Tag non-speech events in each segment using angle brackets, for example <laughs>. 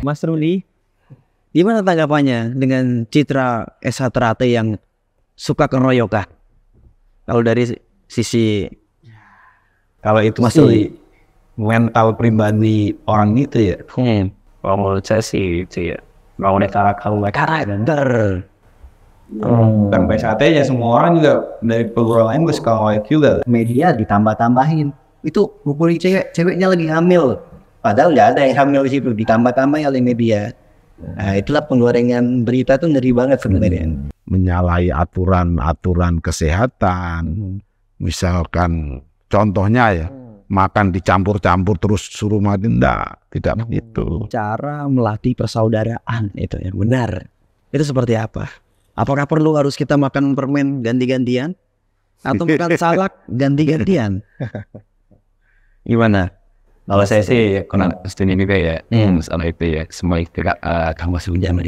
Mas Ruli, gimana tanggapannya dengan citra Esa Terate yang suka keroyokan? Kalau dari sisi kalau itu Mas Ruli mental pribadi orang itu ya. Hmm. Kalau menurut saya sih itu ya. Mau nekara kalau karakter. Hmm. Sampai saat ya semua orang juga dari perguruan lain gue suka juga. Media ditambah-tambahin. Itu ngumpulin cewek, ceweknya lagi hamil Padahal nggak ada yang hamil di situ, ditambah-tambah oleh media. Nah, itulah penggorengan berita tuh ngeri banget sebenarnya. Hmm. Menyalahi aturan-aturan kesehatan, hmm. misalkan contohnya ya, hmm. makan dicampur-campur terus suruh mati enggak tidak begitu cara melatih persaudaraan itu yang benar itu seperti apa apakah perlu harus kita makan permen ganti-gantian atau makan salak <laughs> ganti-gantian <laughs> gimana kalau saya sih kena studi ini ya, hmm. hmm sama itu ya, semua itu uh, kamu masih hujan hmm.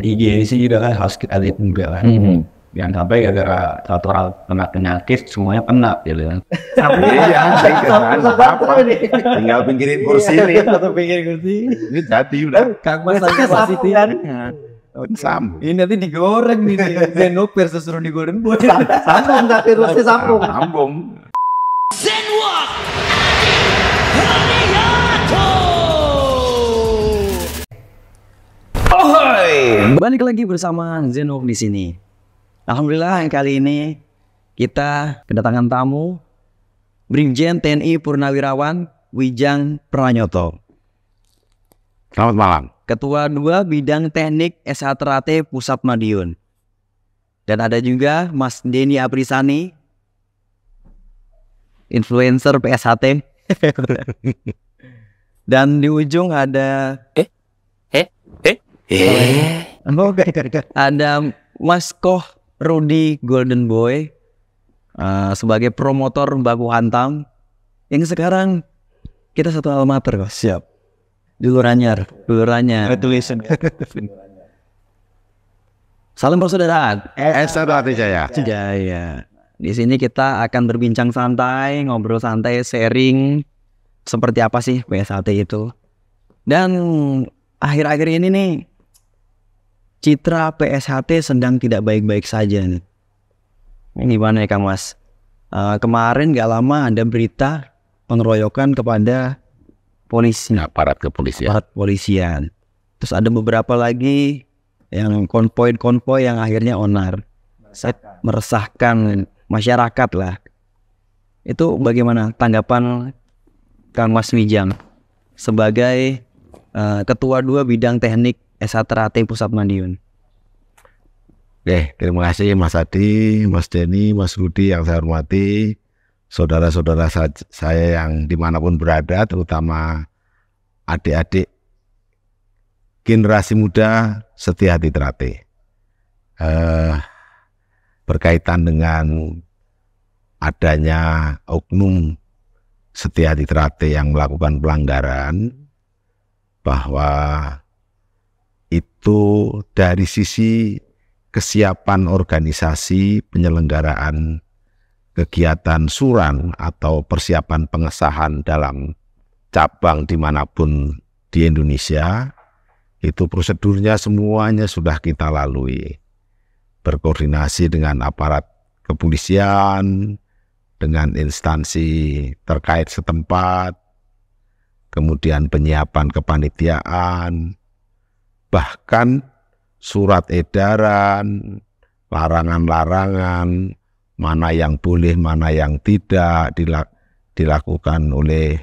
di hmm. sih juga kan harus kita lihat juga kan. Hmm, hmm. Jangan sampai gara-gara satu orang kena penyakit semuanya kena gitu kan. Iya, iya tinggal pinggirin iya, kursi. Atau pinggirin kursi. Ini jadi udah. Eh, Kang Mas lagi positif. Kan? Iya. sambung. Ini nanti digoreng nih. Zenok versus Roni Gordon buat <laughs> sambung tapi terusnya sambung. Sambung. Zenwalk. Balik lagi bersama Zenok di sini. Alhamdulillah kali ini kita kedatangan tamu Brigjen TNI Purnawirawan Wijang Pranyoto. Selamat malam. Ketua 2 Bidang Teknik SH Pusat Madiun. Dan ada juga Mas Denny Aprisani, influencer PSHT. <laughs> Dan di ujung ada eh eh eh eh Oh, iya. eh. oh ada Mas Koh Rudy Golden Boy uh, sebagai promotor baku hantam yang sekarang kita satu almater kok. Siap. Dulu Ranyar, dulu Ranyar. Ya. Salam persaudaraan. Eh, Esa Jaya. Jaya. Di sini kita akan berbincang santai, ngobrol santai, sharing seperti apa sih PSAT itu. Dan akhir-akhir ini nih citra PSHT sedang tidak baik-baik saja nih. Gimana ya Kang Mas? Uh, kemarin gak lama ada berita pengeroyokan kepada polisi. Nah, aparat kepolisian. Aparat polisian. Terus ada beberapa lagi yang konvoi-konvoi yang akhirnya onar. Meresahkan. meresahkan masyarakat lah. Itu bagaimana tanggapan Kang Mas Wijang sebagai uh, ketua dua bidang teknik Esaterate Pusat Madiun? Oke, terima kasih Mas Adi, Mas Denny, Mas Rudi yang saya hormati, saudara-saudara saya yang dimanapun berada, terutama adik-adik generasi muda setia hati terate. Uh, berkaitan dengan adanya oknum Setia di Trate yang melakukan pelanggaran bahwa itu dari sisi kesiapan organisasi penyelenggaraan kegiatan suran atau persiapan pengesahan dalam cabang dimanapun di Indonesia itu prosedurnya semuanya sudah kita lalui berkoordinasi dengan aparat kepolisian, dengan instansi terkait setempat, kemudian penyiapan kepanitiaan, bahkan surat edaran, larangan-larangan, mana yang boleh, mana yang tidak dilak dilakukan oleh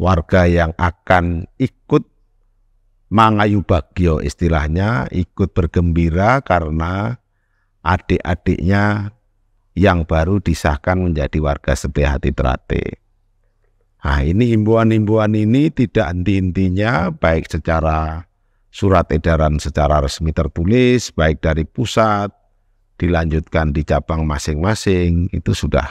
warga yang akan ikut mangayu bagio istilahnya, ikut bergembira karena adik-adiknya yang baru disahkan menjadi warga sebelah hati terate. Nah ini himbauan-himbauan ini tidak henti-hentinya baik secara surat edaran secara resmi tertulis, baik dari pusat, dilanjutkan di cabang masing-masing, itu sudah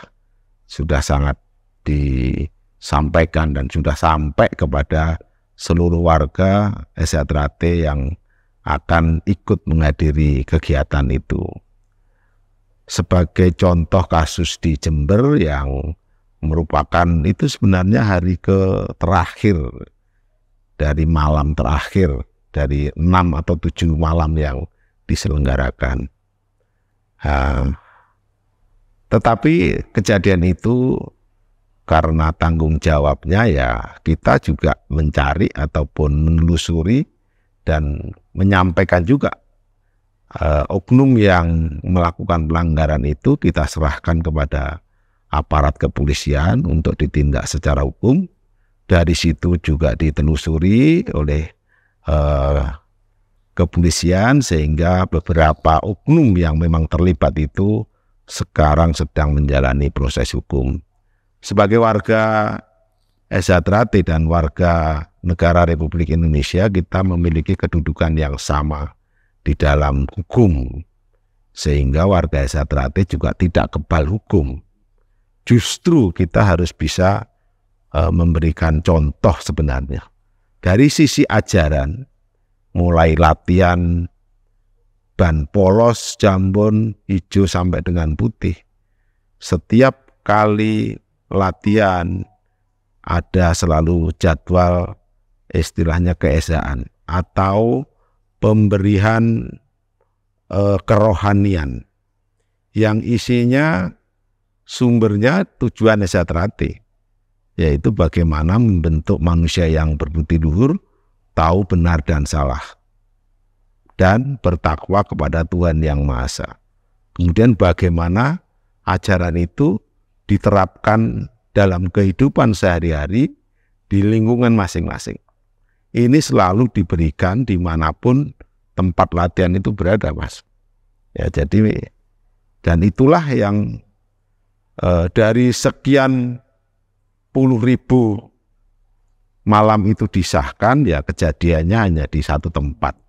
sudah sangat disampaikan dan sudah sampai kepada seluruh warga Esetrate yang akan ikut menghadiri kegiatan itu sebagai contoh kasus di Jember yang merupakan itu sebenarnya hari ke terakhir dari malam terakhir dari enam atau tujuh malam yang diselenggarakan. Uh, tetapi kejadian itu karena tanggung jawabnya ya kita juga mencari ataupun menelusuri dan menyampaikan juga uh, oknum yang melakukan pelanggaran itu kita serahkan kepada aparat kepolisian untuk ditindak secara hukum. Dari situ juga ditelusuri oleh uh, kepolisian sehingga beberapa oknum yang memang terlibat itu sekarang sedang menjalani proses hukum. Sebagai warga Esatrate dan warga negara Republik Indonesia kita memiliki kedudukan yang sama di dalam hukum sehingga warga desa terate juga tidak kebal hukum. Justru kita harus bisa e, memberikan contoh sebenarnya. Dari sisi ajaran, mulai latihan ban polos, jambon, hijau sampai dengan putih. Setiap kali latihan ada selalu jadwal istilahnya keesaan atau pemberian e, kerohanian yang isinya sumbernya tujuan esatrati yaitu bagaimana membentuk manusia yang berbudi luhur, tahu benar dan salah dan bertakwa kepada Tuhan yang Maha Esa. Kemudian bagaimana ajaran itu diterapkan dalam kehidupan sehari-hari di lingkungan masing-masing ini selalu diberikan dimanapun tempat latihan itu berada, Mas. Ya, jadi dan itulah yang e, dari sekian puluh ribu malam itu disahkan, ya kejadiannya hanya di satu tempat.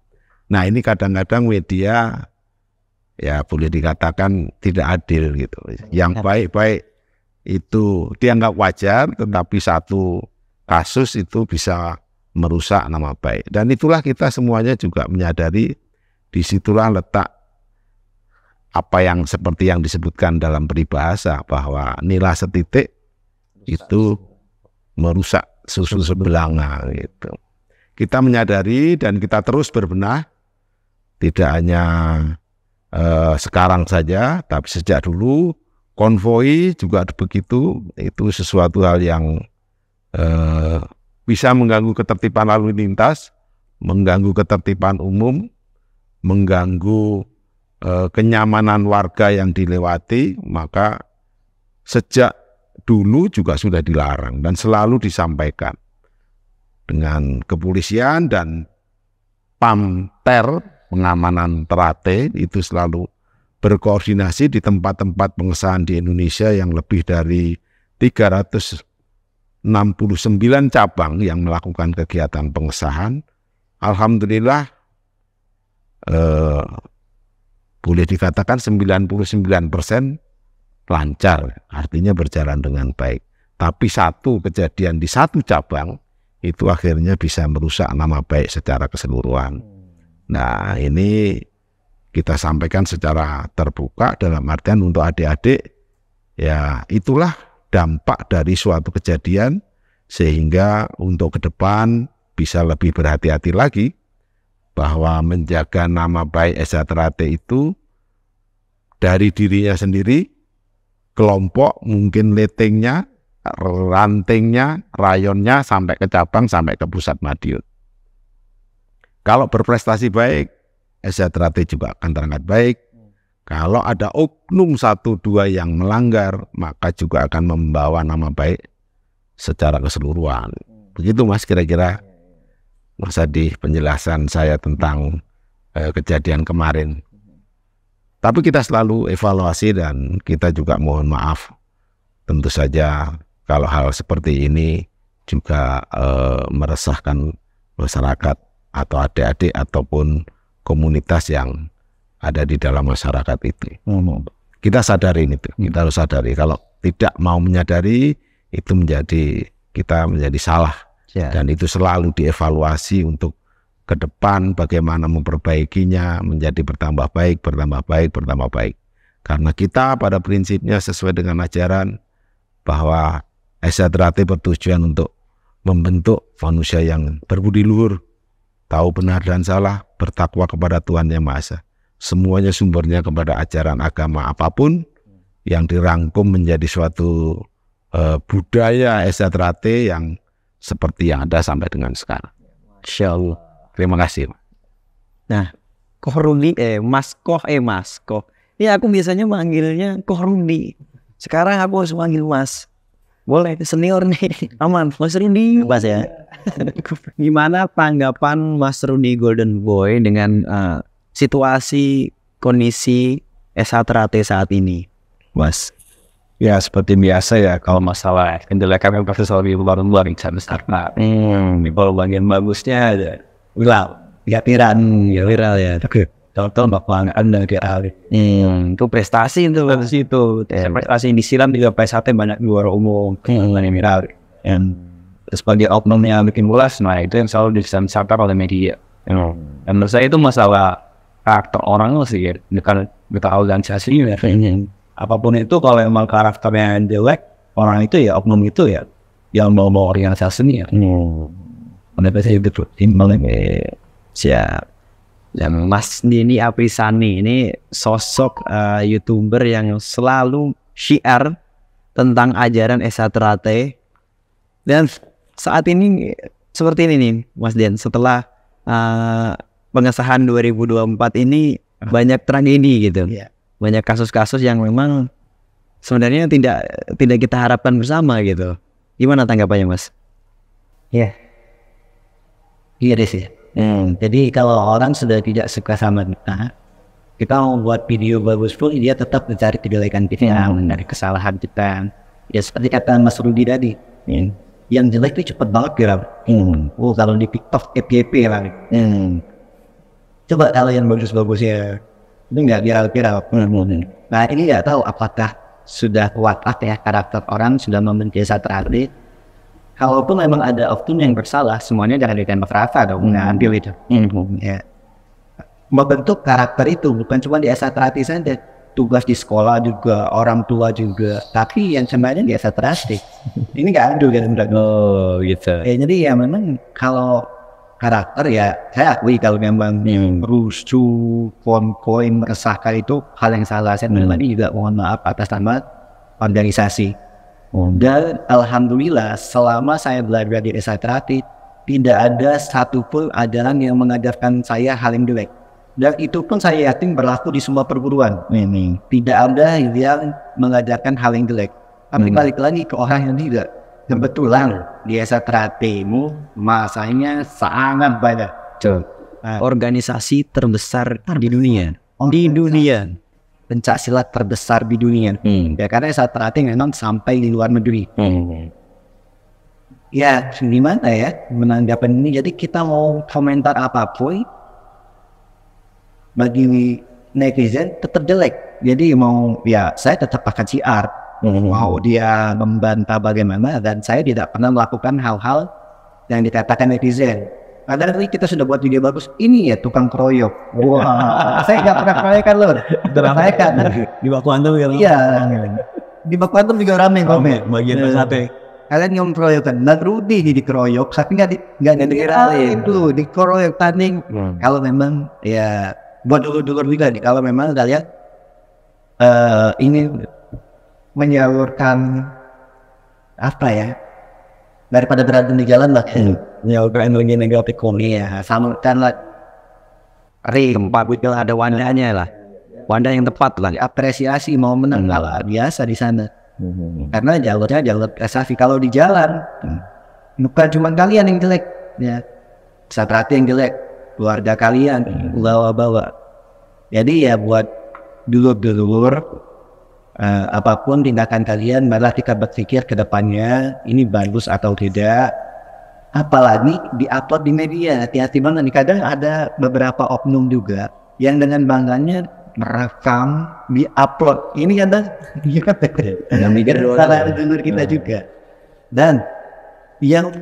Nah ini kadang-kadang media ya boleh dikatakan tidak adil gitu. Yang baik-baik itu dianggap wajar, tetapi satu kasus itu bisa merusak nama baik. Dan itulah kita semuanya juga menyadari disitulah letak apa yang seperti yang disebutkan dalam peribahasa bahwa nilai setitik itu merusak susun sebelanga gitu. Kita menyadari dan kita terus berbenah tidak hanya eh, sekarang saja tapi sejak dulu konvoi juga begitu itu sesuatu hal yang eh, bisa mengganggu ketertiban lalu lintas, mengganggu ketertiban umum, mengganggu e, kenyamanan warga yang dilewati, maka sejak dulu juga sudah dilarang dan selalu disampaikan dengan kepolisian dan pamter pengamanan terate itu selalu berkoordinasi di tempat-tempat pengesahan di Indonesia yang lebih dari 300 69 cabang yang melakukan kegiatan pengesahan. Alhamdulillah eh, boleh dikatakan 99 persen lancar, artinya berjalan dengan baik. Tapi satu kejadian di satu cabang itu akhirnya bisa merusak nama baik secara keseluruhan. Nah ini kita sampaikan secara terbuka dalam artian untuk adik-adik ya itulah dampak dari suatu kejadian sehingga untuk ke depan bisa lebih berhati-hati lagi bahwa menjaga nama baik Esaterate itu dari dirinya sendiri, kelompok mungkin letingnya, rantingnya, rayonnya sampai ke cabang sampai ke pusat Madiun. Kalau berprestasi baik, Esaterate juga akan terangkat baik. Kalau ada oknum satu dua yang melanggar, maka juga akan membawa nama baik secara keseluruhan. Hmm. Begitu Mas kira-kira iya, iya, iya. Mas Adi penjelasan saya tentang eh, kejadian kemarin. Hmm. Tapi kita selalu evaluasi dan kita juga mohon maaf. Tentu saja kalau hal seperti ini juga eh, meresahkan masyarakat atau adik-adik ataupun komunitas yang ada di dalam masyarakat itu. Hmm. Kita sadari itu, kita harus sadari. Kalau tidak mau menyadari, itu menjadi kita menjadi salah ya. dan itu selalu dievaluasi untuk ke depan bagaimana memperbaikinya menjadi bertambah baik bertambah baik bertambah baik karena kita pada prinsipnya sesuai dengan ajaran bahwa esaterate bertujuan untuk membentuk manusia yang berbudi luhur tahu benar dan salah bertakwa kepada Tuhan yang Maha Esa semuanya sumbernya kepada ajaran agama apapun yang dirangkum menjadi suatu Eh, budaya SZRT yang seperti yang ada sampai dengan sekarang. Insya Terima kasih. Nah, Koh Rudi, eh Mas Koh, eh Mas Koh. Ini aku biasanya manggilnya Koh Rudi. Sekarang aku harus manggil Mas. Boleh, senior nih. <laughs> Aman, Mas Rudi. Mas ya. <laughs> Gimana tanggapan Mas Rudi Golden Boy dengan uh, situasi kondisi SH Terate saat ini, Mas? Ya seperti biasa ya kalau masalah kendala kami selalu lebih luar-luar yang rencana startup. Hmm, kalau bagian bagusnya ada viral, ya viral, ya viral ya. Oke. Contoh bahwa anda viral. Hmm, itu prestasi itu kan dari situ. Iya. Prestasi di silam juga PSAT banyak di luar umum, hmm. yang viral. Dan sebagai oknum yang bikin bolas, nah itu yang selalu disamsarkan oleh media. Hmm. Dan menurut saya itu masalah karakter orang sih, bukan dan organisasinya. Ya. Hmm apapun itu kalau emang karakternya yang jelek orang itu ya oknum itu ya yang mau mau organisasi ini ya hmm. saya itu ya siap dan Mas Nini Aprisani ini sosok uh, youtuber yang selalu share tentang ajaran Esatrate dan saat ini seperti ini nih Mas Dian setelah uh, pengesahan 2024 ini ah. banyak ini gitu. Yeah banyak kasus-kasus yang memang sebenarnya tidak tidak kita harapkan bersama gitu. Gimana tanggapannya Mas? Iya. yeah. deh sih. Hmm, jadi kalau orang sudah tidak suka sama kita, kita membuat video bagus pun dia tetap mencari kejelekan kita, hmm. mencari kesalahan kita. Ya seperti kata Mas Rudi tadi, hmm. yang jelek itu cepat banget kira Hmm. Oh kalau di TikTok FYP lah. Hmm. Coba kalau yang bagus-bagusnya ini nggak kira-kira. Nah ini nggak tahu apakah sudah kuat ya karakter orang sudah membenci satu arti. Kalaupun memang ada oknum yang bersalah, semuanya jangan ditembak rata dong, hmm. nggak ambil itu. Hmm. Ya. Membentuk karakter itu bukan cuma di asal terhati saja, tugas di sekolah juga, orang tua juga, tapi yang sebenarnya di asal terhati. <laughs> Ini nggak adil kan? Oh gitu. Ya, jadi ya memang kalau karakter ya saya akui kalau memang hmm. rusuh, konvoy, meresahkan itu hal yang salah. Saya hmm. tadi juga mohon maaf atas nama organisasi. Hmm. Dan alhamdulillah selama saya belajar di desa terapi tidak ada satupun ajaran yang mengajarkan saya hal yang jelek. Dan itu pun saya yakin berlaku di semua perguruan. Hmm. Tidak ada yang mengajarkan hal yang jelek. Tapi hmm. balik lagi ke orang yang tidak kebetulan di Esatratemu masanya sangat banyak. Cuk. Ah. Organisasi terbesar di dunia. di dunia. pencak silat terbesar di dunia. Hmm. Ya karena Esatrate memang sampai di luar negeri. Hmm. Ya gimana ya menanggapi ini. Jadi kita mau komentar apapun bagi netizen tetap jelek. Jadi mau ya saya tetap akan siar hmm. mau dia membantah bagaimana dan saya tidak pernah melakukan hal-hal yang dikatakan netizen Padahal tadi kita sudah buat video bagus. Ini ya tukang keroyok. Wow. saya nggak pernah keroyokan loh. saya kan. Di baku antum juga gitu. Iya. Di baku antum juga rame komen. Bagian nah, sate. Kalian yang keroyokan. Dan Rudi di dikeroyok. Tapi nggak di nggak dikirain di kroyok tanding. Hmm. Kalau memang ya buat dulu dulu juga. nih. Kalau memang kalian uh, ini menyalurkan apa ya daripada berantem di jalan lah hmm, menyalurkan energi negatif ya sama salurkanlah ri tempat ada wandanya lah wanda yang tepat lah apresiasi mau menang hmm. lah biasa di sana hmm. karena jalurnya jalur prestasi kalau di jalan hmm. bukan cuma kalian yang jelek ya hati yang jelek keluarga kalian bawa hmm. bawa jadi ya buat dulur-dulur uh, apapun tindakan kalian malah kita berpikir ke depannya ini bagus atau tidak apalagi di diupload di media hati-hati banget nih kadang ada beberapa oknum juga yang dengan bangganya merekam di diupload ini kadang ya iya, yang mikir salah dulur kita iya. juga dan yang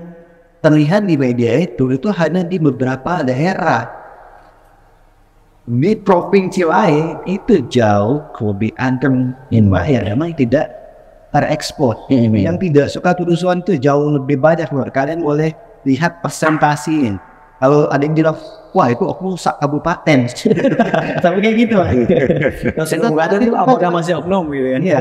terlihat di media itu itu hanya di beberapa daerah di provinsi lain itu jauh lebih anteng hmm. ya damai tidak terekspor mm-hmm. yang tidak suka kerusuhan itu jauh lebih banyak loh. kalian boleh lihat presentasi kalau ada yang bilang wah itu aku sak kabupaten tapi <laughs> kayak gitu terus <laughs> itu ada itu masih oknum gitu kan ya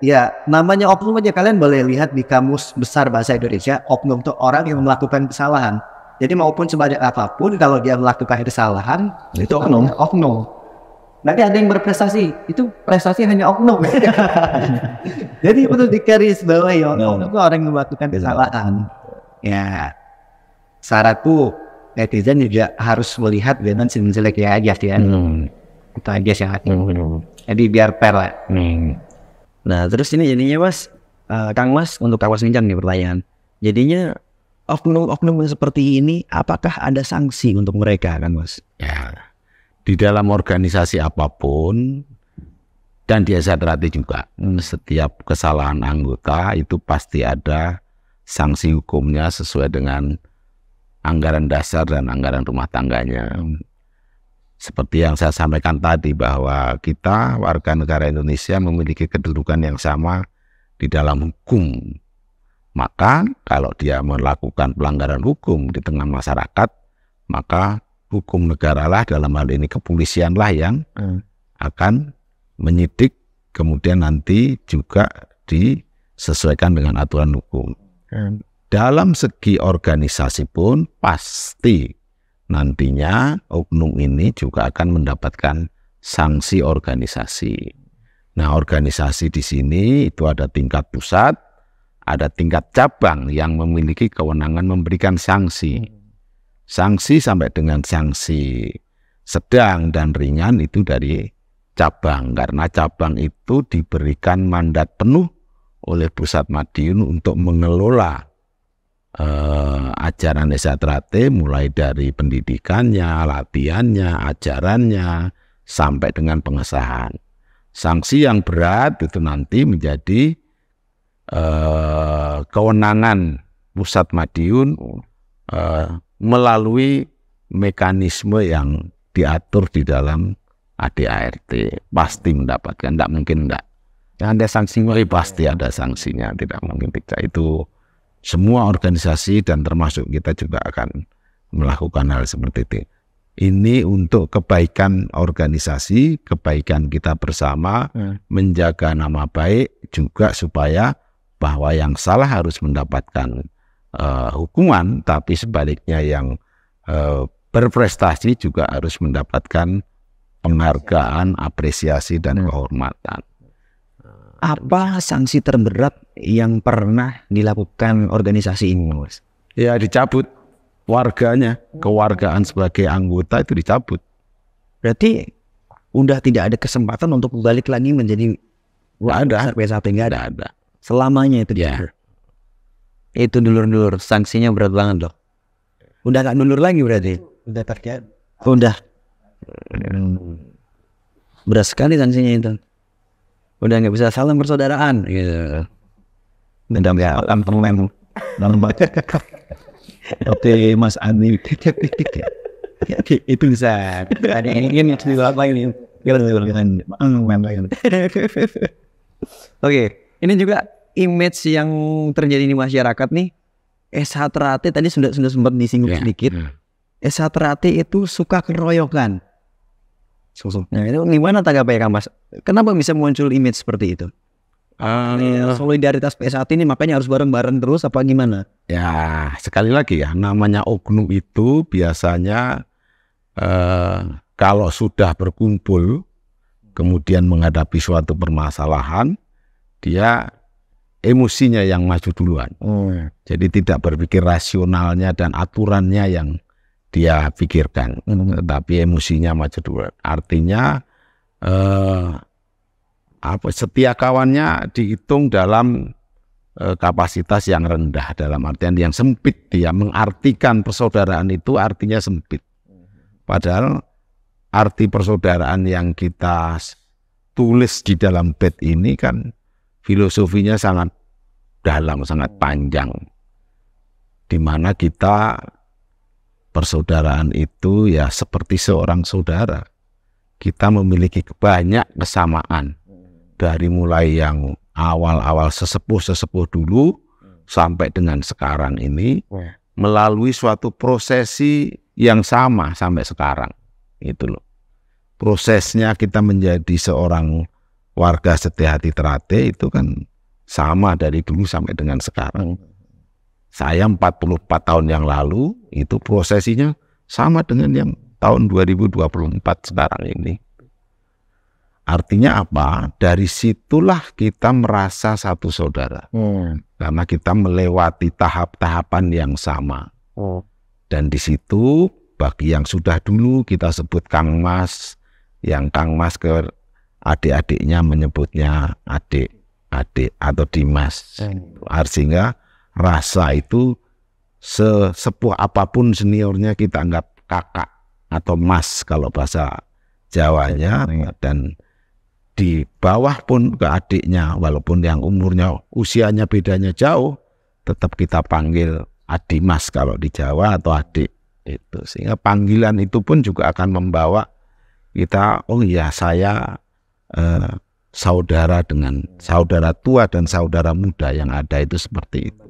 ya namanya oknum aja kalian boleh lihat di kamus besar bahasa Indonesia oknum itu orang yang melakukan kesalahan jadi maupun sebanyak apapun, kalau dia melakukan kesalahan, itu oknum. Ya, oknum. Nanti ada yang berprestasi, itu prestasi hanya oknum. <laughs> Jadi perlu dikaris bahwa ya oknum itu orang yang melakukan kesalahan. Ya, syaratku netizen juga harus melihat dengan sin jelek ya aja ya. Hmm. Itu aja sih. Ya. Hmm, hmm, hmm. Jadi biar fair lah. Nah terus ini jadinya mas, eh, Kang Mas untuk Kawas Mas nih pertanyaan. Jadinya oknum-oknum seperti ini apakah ada sanksi untuk mereka kan mas? Ya, di dalam organisasi apapun dan di SRT juga mm, setiap kesalahan anggota itu pasti ada sanksi hukumnya sesuai dengan anggaran dasar dan anggaran rumah tangganya. Seperti yang saya sampaikan tadi bahwa kita warga negara Indonesia memiliki kedudukan yang sama di dalam hukum maka kalau dia melakukan pelanggaran hukum di tengah masyarakat, maka hukum negaralah dalam hal ini kepolisianlah yang hmm. akan menyidik kemudian nanti juga disesuaikan dengan aturan hukum. Hmm. Dalam segi organisasi pun pasti nantinya oknum ini juga akan mendapatkan sanksi organisasi. Nah, organisasi di sini itu ada tingkat pusat, ada tingkat cabang yang memiliki kewenangan memberikan sanksi. Hmm. Sanksi sampai dengan sanksi sedang dan ringan itu dari cabang karena cabang itu diberikan mandat penuh oleh pusat Madiun untuk mengelola eh, ajaran esatrate mulai dari pendidikannya, latihannya, ajarannya sampai dengan pengesahan. Sanksi yang berat itu nanti menjadi Eh, kewenangan pusat Madiun uh, melalui mekanisme yang diatur di dalam ADART pasti mendapatkan tidak mungkin tidak Yang ada sanksinya pasti ada sanksinya tidak mungkin tidak itu semua organisasi dan termasuk kita juga akan melakukan hal seperti itu ini untuk kebaikan organisasi kebaikan kita bersama hmm. menjaga nama baik juga supaya bahwa yang salah harus mendapatkan uh, hukuman, tapi sebaliknya yang uh, berprestasi juga harus mendapatkan penghargaan, apresiasi dan hmm. kehormatan. Ah, Apa sanksi terberat yang pernah dilakukan organisasi ini, Mas? Ya dicabut warganya, kewargaan sebagai anggota itu dicabut. Berarti udah tidak ada kesempatan untuk balik lagi menjadi Tidak ada PSAP nggak ada. ada selamanya itu yeah. itu dulur-dulur sanksinya berat banget loh udah gak dulur lagi berarti udah terkait. Oh, udah berat sekali sanksinya itu udah nggak bisa salam persaudaraan gitu dendam ya alam permen dalam oke mas Ani itu bisa ada ingin itu apa ini Oke, ini juga image yang terjadi di masyarakat nih. terate tadi sudah sudah sempat disinggung yeah. sedikit. Yeah. Ya. terate itu suka keroyokan. Susu. Nah itu gimana ya, Mas? Kenapa bisa muncul image seperti itu? Uh, solidaritas PSAT ini makanya harus bareng-bareng terus apa gimana? Ya sekali lagi ya namanya oknum itu biasanya uh, kalau sudah berkumpul kemudian menghadapi suatu permasalahan dia emosinya yang maju duluan. Hmm. Jadi tidak berpikir rasionalnya dan aturannya yang dia pikirkan, hmm. tetapi emosinya maju duluan. Artinya eh, apa setia kawannya dihitung dalam eh, kapasitas yang rendah dalam artian yang sempit dia mengartikan persaudaraan itu artinya sempit. Padahal arti persaudaraan yang kita tulis di dalam bed ini kan filosofinya sangat dalam, sangat panjang. Di mana kita persaudaraan itu ya seperti seorang saudara. Kita memiliki banyak kesamaan dari mulai yang awal-awal sesepuh-sesepuh dulu sampai dengan sekarang ini ya. melalui suatu prosesi yang sama sampai sekarang. Itu loh. Prosesnya kita menjadi seorang warga Setiahati Terate itu kan sama dari dulu sampai dengan sekarang. Saya 44 tahun yang lalu itu prosesinya sama dengan yang tahun 2024 sekarang ini. Artinya apa? Dari situlah kita merasa satu saudara. Hmm. Karena kita melewati tahap-tahapan yang sama. Hmm. Dan di situ bagi yang sudah dulu kita sebut Kang Mas, yang Kang Mas ke adik-adiknya menyebutnya adik-adik atau Dimas. Hmm. Sehingga rasa itu sesepuh apapun seniornya kita anggap kakak atau mas kalau bahasa Jawanya iya, iya. dan di bawah pun ke adiknya walaupun yang umurnya usianya bedanya jauh tetap kita panggil adimas kalau di Jawa atau adik itu sehingga panggilan itu pun juga akan membawa kita oh iya saya Eh, saudara dengan saudara tua dan saudara muda yang ada itu seperti itu.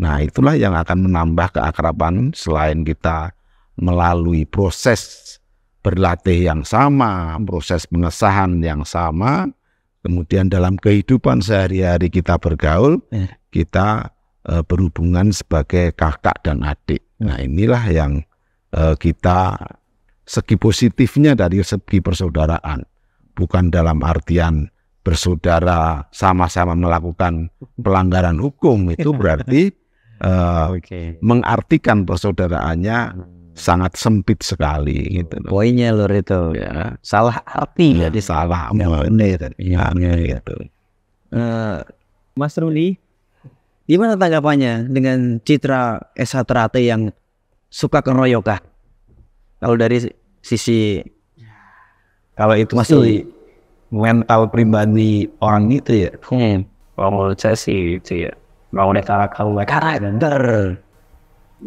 Nah, itulah yang akan menambah keakraban selain kita melalui proses berlatih yang sama, proses pengesahan yang sama, kemudian dalam kehidupan sehari-hari kita bergaul, ya. kita e, berhubungan sebagai kakak dan adik. Ya. Nah, inilah yang e, kita segi positifnya dari segi persaudaraan bukan dalam artian bersaudara sama-sama melakukan pelanggaran hukum itu iya. berarti uh, <laughs> eh, okay. mengartikan persaudaraannya hmm. sangat sempit sekali gitu loh. Poinnya lor itu ya. salah arti ya, jadi salah benar ya, ya, gitu. Uh, Mas Ruli, gimana tanggapannya dengan citra SH Trate yang suka keroyokan? Kalau dari sisi kalau itu Masih. sih mental pribadi orang itu ya. Hmm. Kalau saya sih itu ya. Mau nekara kalau nekara bener.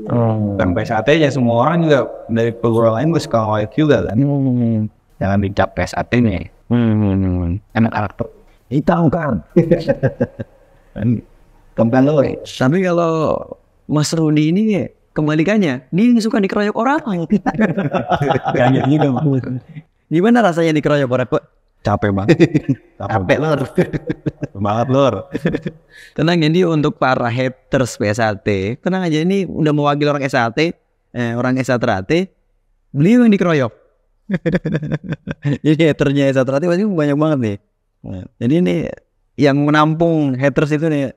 Hmm. Sampai ya semua orang juga dari perguruan lain gue suka kayak juga kan. Hmm. Jangan dicap PSAT nih. Ya. Hmm, hmm, hmm, hmm. Enak karakter. Hitam kan. kan? Kembali lo. Tapi kalau Mas Rudi ini ya, kebalikannya dia yang suka dikeroyok orang lain. Gak gitu Gimana rasanya dikeroyok Pak Repo? Capek banget. <laughs> Capek, lor. banget lor. <laughs> tenang ini untuk para haters PSAT, tenang aja ini udah mewakili orang SAT, eh, orang SAT, beliau yang dikeroyok. <laughs> jadi haternya SAT pasti banyak banget nih. Iya. Jadi ini yang menampung haters itu nih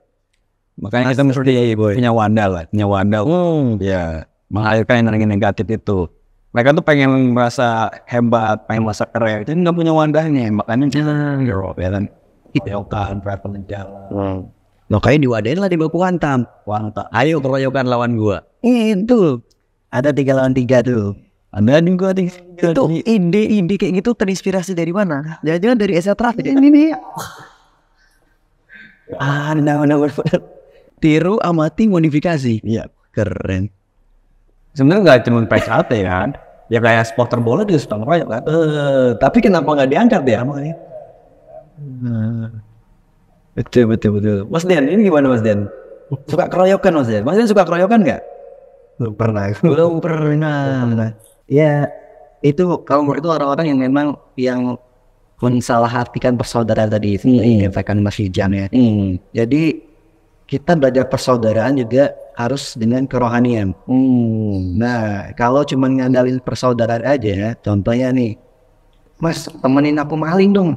Makanya kita mesti punya wanda lah, punya wanda. Hmm. Ya, mengalirkan energi negatif itu mereka tuh pengen merasa hebat, pengen merasa keren, jadi nggak punya wadahnya, makanya jalan, nah. ngerok ya kan, ideokan, traveling jalan. Hmm. Lo kayak diwadahin lah di baku antam. Wantam. Ayo keroyokan lawan gua. Itu ada tiga lawan tiga tuh. Ada di gua tiga. Itu indie indie kayak gitu terinspirasi dari mana? Jangan-jangan dari SL Traffic ini nih. ah, nah, nah, nah, nah. tiru amati modifikasi. Iya, keren sebenarnya nggak cuma PSAT kan, ya kan ya kayak supporter bola di suka ngeroyok kan Eh, tapi kenapa nggak diangkat ya makanya ini eh, betul betul betul Mas Den ini gimana Mas Den suka keroyokan Mas Den Mas Den suka keroyokan nggak belum pernah belum pernah ya itu kalau menurut itu orang-orang yang memang yang mensalahartikan persaudaraan tadi itu mm. yang Mas Hijan ya. Hmm. Jadi kita belajar persaudaraan juga harus dengan kerohanian. Hmm. Nah, kalau cuma ngandalin persaudaraan aja, contohnya nih, Mas temenin aku maling dong.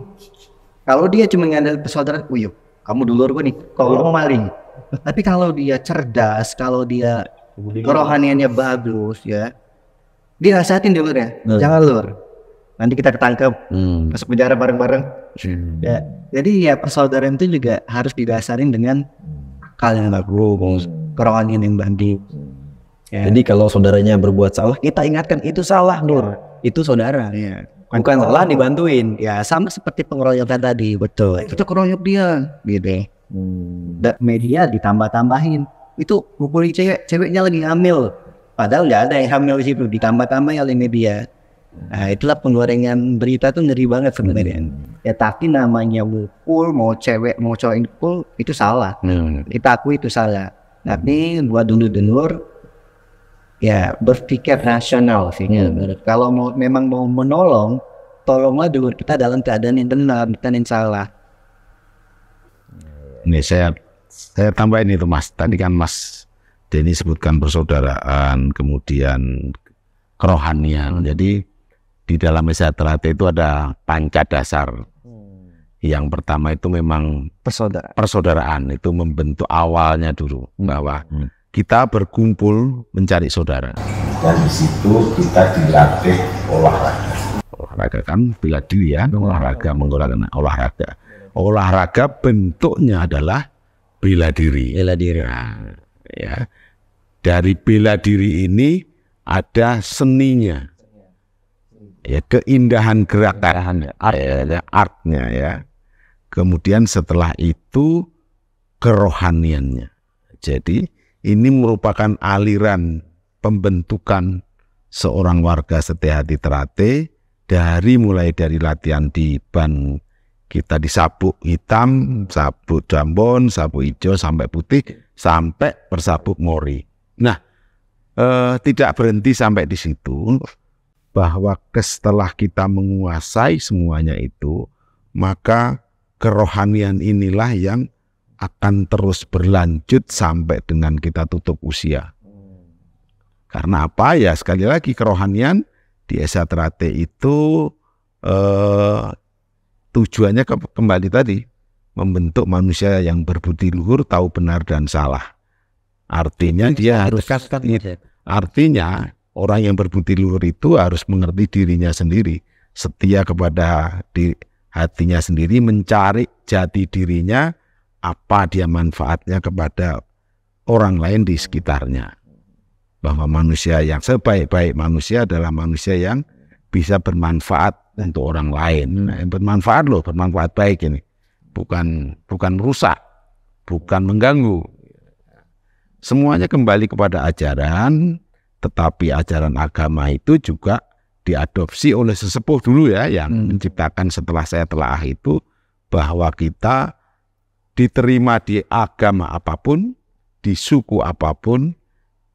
Kalau dia cuma ngandalin persaudaraan, uyuh, kamu dulur gue nih, kalau mau maling. Tapi kalau dia cerdas, kalau dia kerohaniannya bagus ya, dia dirasatin dulur ya, hmm. jangan lur. Nanti kita ketangkep, hmm. masuk penjara bareng-bareng. Hmm. Ya, jadi ya persaudaraan itu juga harus didasarin dengan akal yang bagus, kerohanian yang bagus. Ya. Jadi kalau saudaranya berbuat salah, kita ingatkan itu salah, Nur. Itu saudara. Ya. Bukan salah dibantuin. Ya sama seperti pengeroyokan tadi, betul. Iya. Itu keroyok dia, gitu. Ya. Hmm. media ditambah-tambahin. Itu ngumpulin cewek, ceweknya lagi hamil. Padahal nggak ada yang hamil di situ, ditambah-tambahin oleh media. Nah, itulah penggorengan berita tuh ngeri banget sebenarnya. Hmm ya tapi namanya mukul mau cewek mau cowok yang dipukul itu salah hmm. kita akui itu salah tapi buat dulu dulur ya berpikir rasional sih hmm. kalau mau memang mau menolong tolonglah dulu kita dalam keadaan yang benar bukan yang salah ini saya saya tambahin itu mas tadi kan mas Denny sebutkan persaudaraan kemudian kerohanian hmm. jadi di dalam Mesa itu ada panca dasar yang pertama itu memang persaudaraan. Persaudaraan itu membentuk awalnya dulu hmm. bahwa hmm. kita berkumpul mencari saudara. Dan di situ kita dilatih olahraga. Olahraga kan bila ya olahraga menggunakan olahraga. Olahraga bentuknya adalah bela diri. bila diri. Nah, ya. Dari bela diri ini ada seninya ya keindahan gerakan Keindahan, ya, art. ya, artnya ya Kemudian setelah itu kerohaniannya. Jadi ini merupakan aliran pembentukan seorang warga setia hati terate dari mulai dari latihan di ban kita di sabuk hitam, sabuk jambon, sabuk hijau sampai putih sampai bersabuk mori. Nah, eh, tidak berhenti sampai di situ bahwa setelah kita menguasai semuanya itu, maka kerohanian inilah yang akan terus berlanjut sampai dengan kita tutup usia. Karena apa ya sekali lagi kerohanian di esatrate itu eh, tujuannya ke kembali tadi membentuk manusia yang berbudi luhur tahu benar dan salah. Artinya dia harus artinya orang yang berbudi luhur itu harus mengerti dirinya sendiri, setia kepada di, hatinya sendiri mencari jati dirinya, apa dia manfaatnya kepada orang lain di sekitarnya. Bahwa manusia yang sebaik-baik manusia adalah manusia yang bisa bermanfaat untuk orang lain. Nah, bermanfaat loh, bermanfaat baik ini. Bukan bukan rusak, bukan mengganggu. Semuanya kembali kepada ajaran, tetapi ajaran agama itu juga diadopsi oleh sesepuh dulu ya yang hmm. menciptakan setelah saya telah itu bahwa kita diterima di agama apapun, di suku apapun,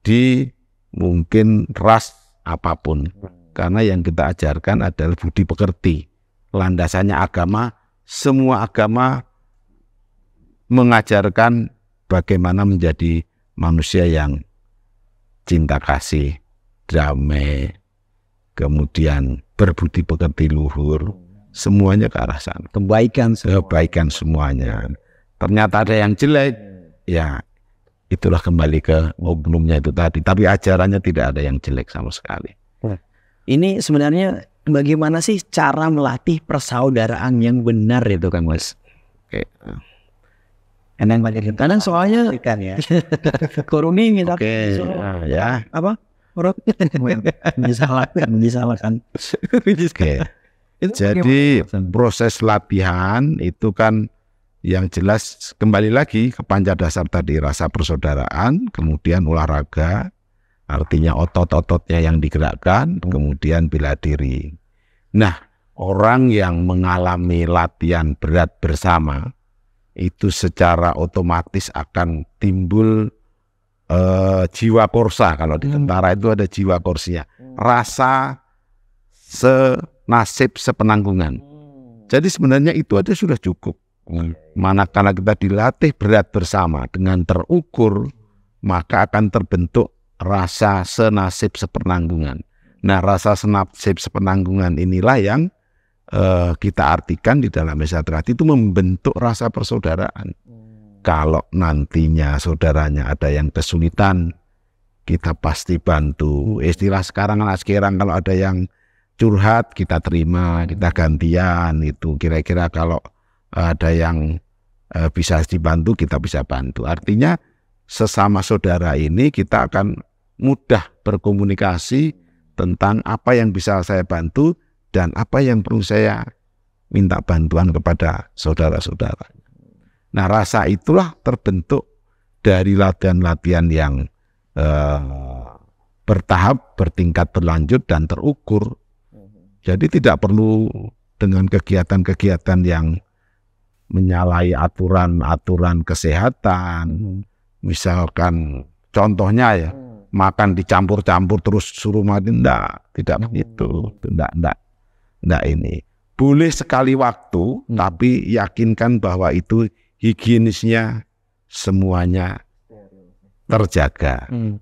di mungkin ras apapun. Karena yang kita ajarkan adalah budi pekerti. Landasannya agama, semua agama mengajarkan bagaimana menjadi manusia yang cinta kasih, damai, kemudian berbudi pekerti luhur, semuanya ke arah sana. Kebaikan semua. Kebaikan semuanya. Ternyata ada yang jelek, hmm. ya itulah kembali ke oknumnya itu tadi. Tapi ajarannya tidak ada yang jelek sama sekali. Hmm. Ini sebenarnya bagaimana sih cara melatih persaudaraan yang benar itu kan, Mas? Oke. Kadang kadang soalnya kan ya. <laughs> Koruni Oke. So, ah, ya. Apa? disalahkan, disalahkan. okay. Jadi proses latihan itu kan yang jelas kembali lagi ke panca dasar tadi rasa persaudaraan, kemudian olahraga, artinya otot-ototnya yang digerakkan, kemudian bila diri. Nah, orang yang mengalami latihan berat bersama itu secara otomatis akan timbul uh, jiwa korsa kalau di hmm. tentara itu ada jiwa korsia hmm. rasa senasib sepenanggungan hmm. jadi sebenarnya itu aja sudah cukup manakala kita dilatih berat bersama dengan terukur maka akan terbentuk rasa senasib sepenanggungan nah rasa senasib sepenanggungan inilah yang uh, kita artikan di dalam mesyuarat itu membentuk rasa persaudaraan kalau nantinya saudaranya ada yang kesulitan, kita pasti bantu. Istilah sekarang lah sekarang kalau ada yang curhat kita terima, kita gantian itu. Kira-kira kalau eh, ada yang eh, bisa dibantu kita bisa bantu. Artinya sesama saudara ini kita akan mudah berkomunikasi tentang apa yang bisa saya bantu dan apa yang perlu saya minta bantuan kepada saudara-saudara. Nah rasa itulah terbentuk dari latihan-latihan yang eh, bertahap, bertingkat, berlanjut, dan terukur. Jadi tidak perlu dengan kegiatan-kegiatan yang menyalahi aturan-aturan kesehatan. Misalkan contohnya ya, makan dicampur-campur terus suruh mati tidak tidak begitu. tidak tidak tidak ini. Boleh sekali waktu, hmm. tapi yakinkan bahwa itu higienisnya semuanya terjaga hmm.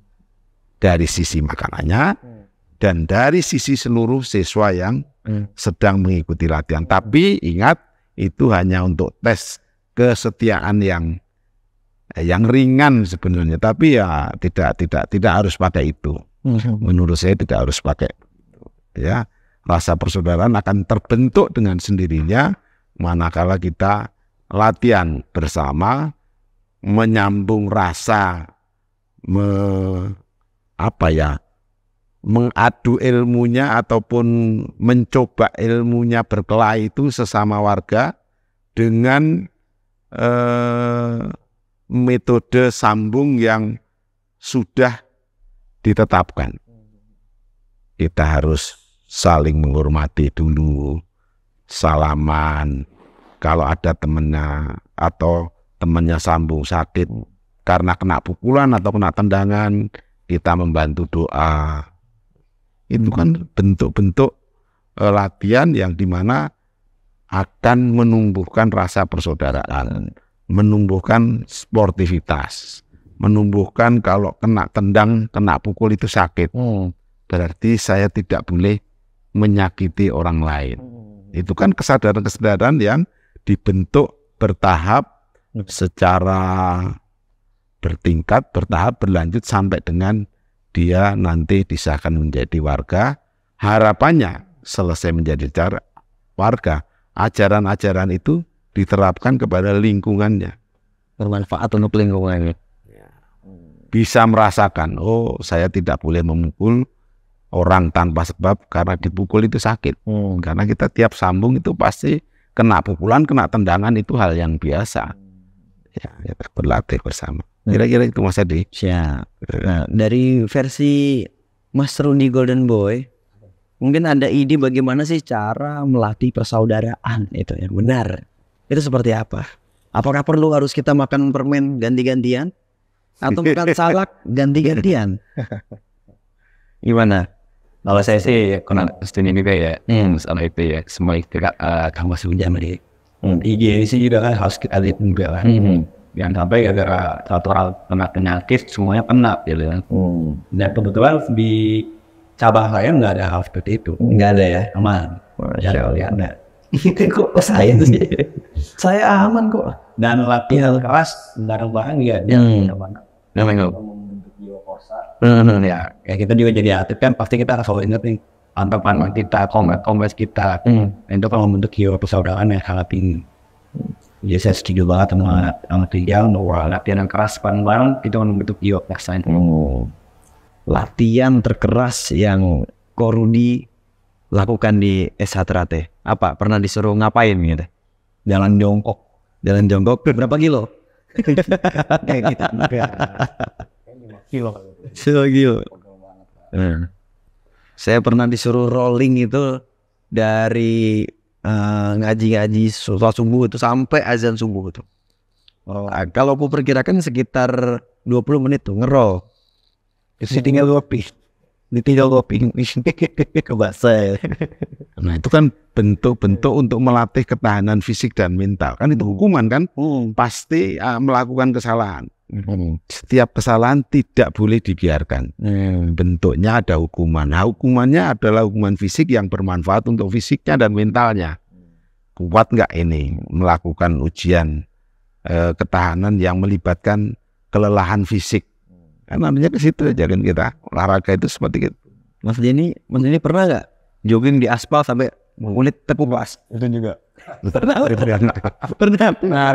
dari sisi makanannya hmm. dan dari sisi seluruh siswa yang hmm. sedang mengikuti latihan. Hmm. Tapi ingat itu hanya untuk tes kesetiaan yang yang ringan sebenarnya. Tapi ya tidak tidak tidak harus pakai itu. Hmm. Menurut saya tidak harus pakai ya rasa persaudaraan akan terbentuk dengan sendirinya manakala kita latihan bersama, menyambung rasa, me, apa ya, mengadu ilmunya ataupun mencoba ilmunya berkelahi itu sesama warga dengan eh, metode sambung yang sudah ditetapkan. Kita harus saling menghormati dulu, salaman, kalau ada temennya atau temennya sambung sakit hmm. karena kena pukulan atau kena tendangan kita membantu doa itu kan bentuk-bentuk eh, latihan yang dimana akan menumbuhkan rasa persaudaraan hmm. menumbuhkan sportivitas menumbuhkan kalau kena tendang kena pukul itu sakit hmm. berarti saya tidak boleh menyakiti orang lain itu kan kesadaran-kesadaran yang dibentuk bertahap hmm. secara bertingkat, bertahap, berlanjut sampai dengan dia nanti disahkan menjadi warga. Harapannya selesai menjadi cara warga, ajaran-ajaran itu diterapkan kepada lingkungannya. Bermanfaat untuk lingkungannya. Ya. Bisa merasakan, oh saya tidak boleh memukul orang tanpa sebab karena dipukul itu sakit. Hmm. Karena kita tiap sambung itu pasti kena pukulan, kena tendangan itu hal yang biasa. Ya, ya berlatih bersama. Hmm. Kira-kira itu Mas Adi. Siap. Nah, dari versi Mas Runi Golden Boy, mungkin ada ide bagaimana sih cara melatih persaudaraan itu yang benar. Itu seperti apa? Apakah perlu harus kita makan permen ganti-gantian? Atau makan salak <laughs> ganti-gantian? <laughs> Gimana? Kalau saya sih iya. konon nah. Justin ini ya, hmm. soal itu ya, semua itu uh, kamu sudah melihat. Hmm. IG sih juga kan harus kita lihat juga kan. Hmm. Yang hmm. sampai gara-gara satu hal kena penyakit semuanya kena gitu kan. Hmm. Dan kebetulan di cabang saya nggak ada hal seperti itu. Nggak ada ya? Aman. Masya Allah. Ada. <laughs> kok saya sih? saya aman kok. Dan latihan keras, barang bahan ya. Hmm. Namanya kosa. Hmm, hmm ya, ya kita gitu juga jadi atlet kan pasti kita harus selalu ingat nih antara kita, kongres kita, hmm. Nah, itu kan membentuk jiwa persaudaraan yang sangat tinggi. Hmm. Jadi saya setuju banget sama sama Tijal bahwa latihan yang keras bareng itu kan membentuk jiwa persaudaraan. Oh. Hmm. Latihan terkeras yang Korudi lakukan di SH Trate. Apa? Pernah disuruh ngapain gitu? Jalan jongkok. Jalan jongkok berapa kilo? <laughs> Kayak gitu. <laughs> gokil gokil iya. saya pernah disuruh rolling itu dari eh, ngaji-ngaji uh, setelah subuh itu sampai azan subuh itu oh. nah, kalau aku perkirakan sekitar 20 menit tuh ngerol itu tinggal kopi hmm. ditinggal kopi <laughs> kebasa nah itu kan bentuk-bentuk untuk melatih ketahanan fisik dan mental kan itu hmm. hukuman kan hmm. pasti uh, melakukan kesalahan setiap kesalahan tidak boleh dibiarkan. Hmm. Bentuknya ada hukuman. Nah, hukumannya adalah hukuman fisik yang bermanfaat untuk fisiknya dan mentalnya. Kuat nggak ini melakukan ujian eh, ketahanan yang melibatkan kelelahan fisik? Kan namanya ke situ aja kan kita olahraga itu seperti itu. Mas Denny, Mas Denny pernah nggak jogging di aspal sampai kulit pas? Itu juga pernah. pernah. Pernah.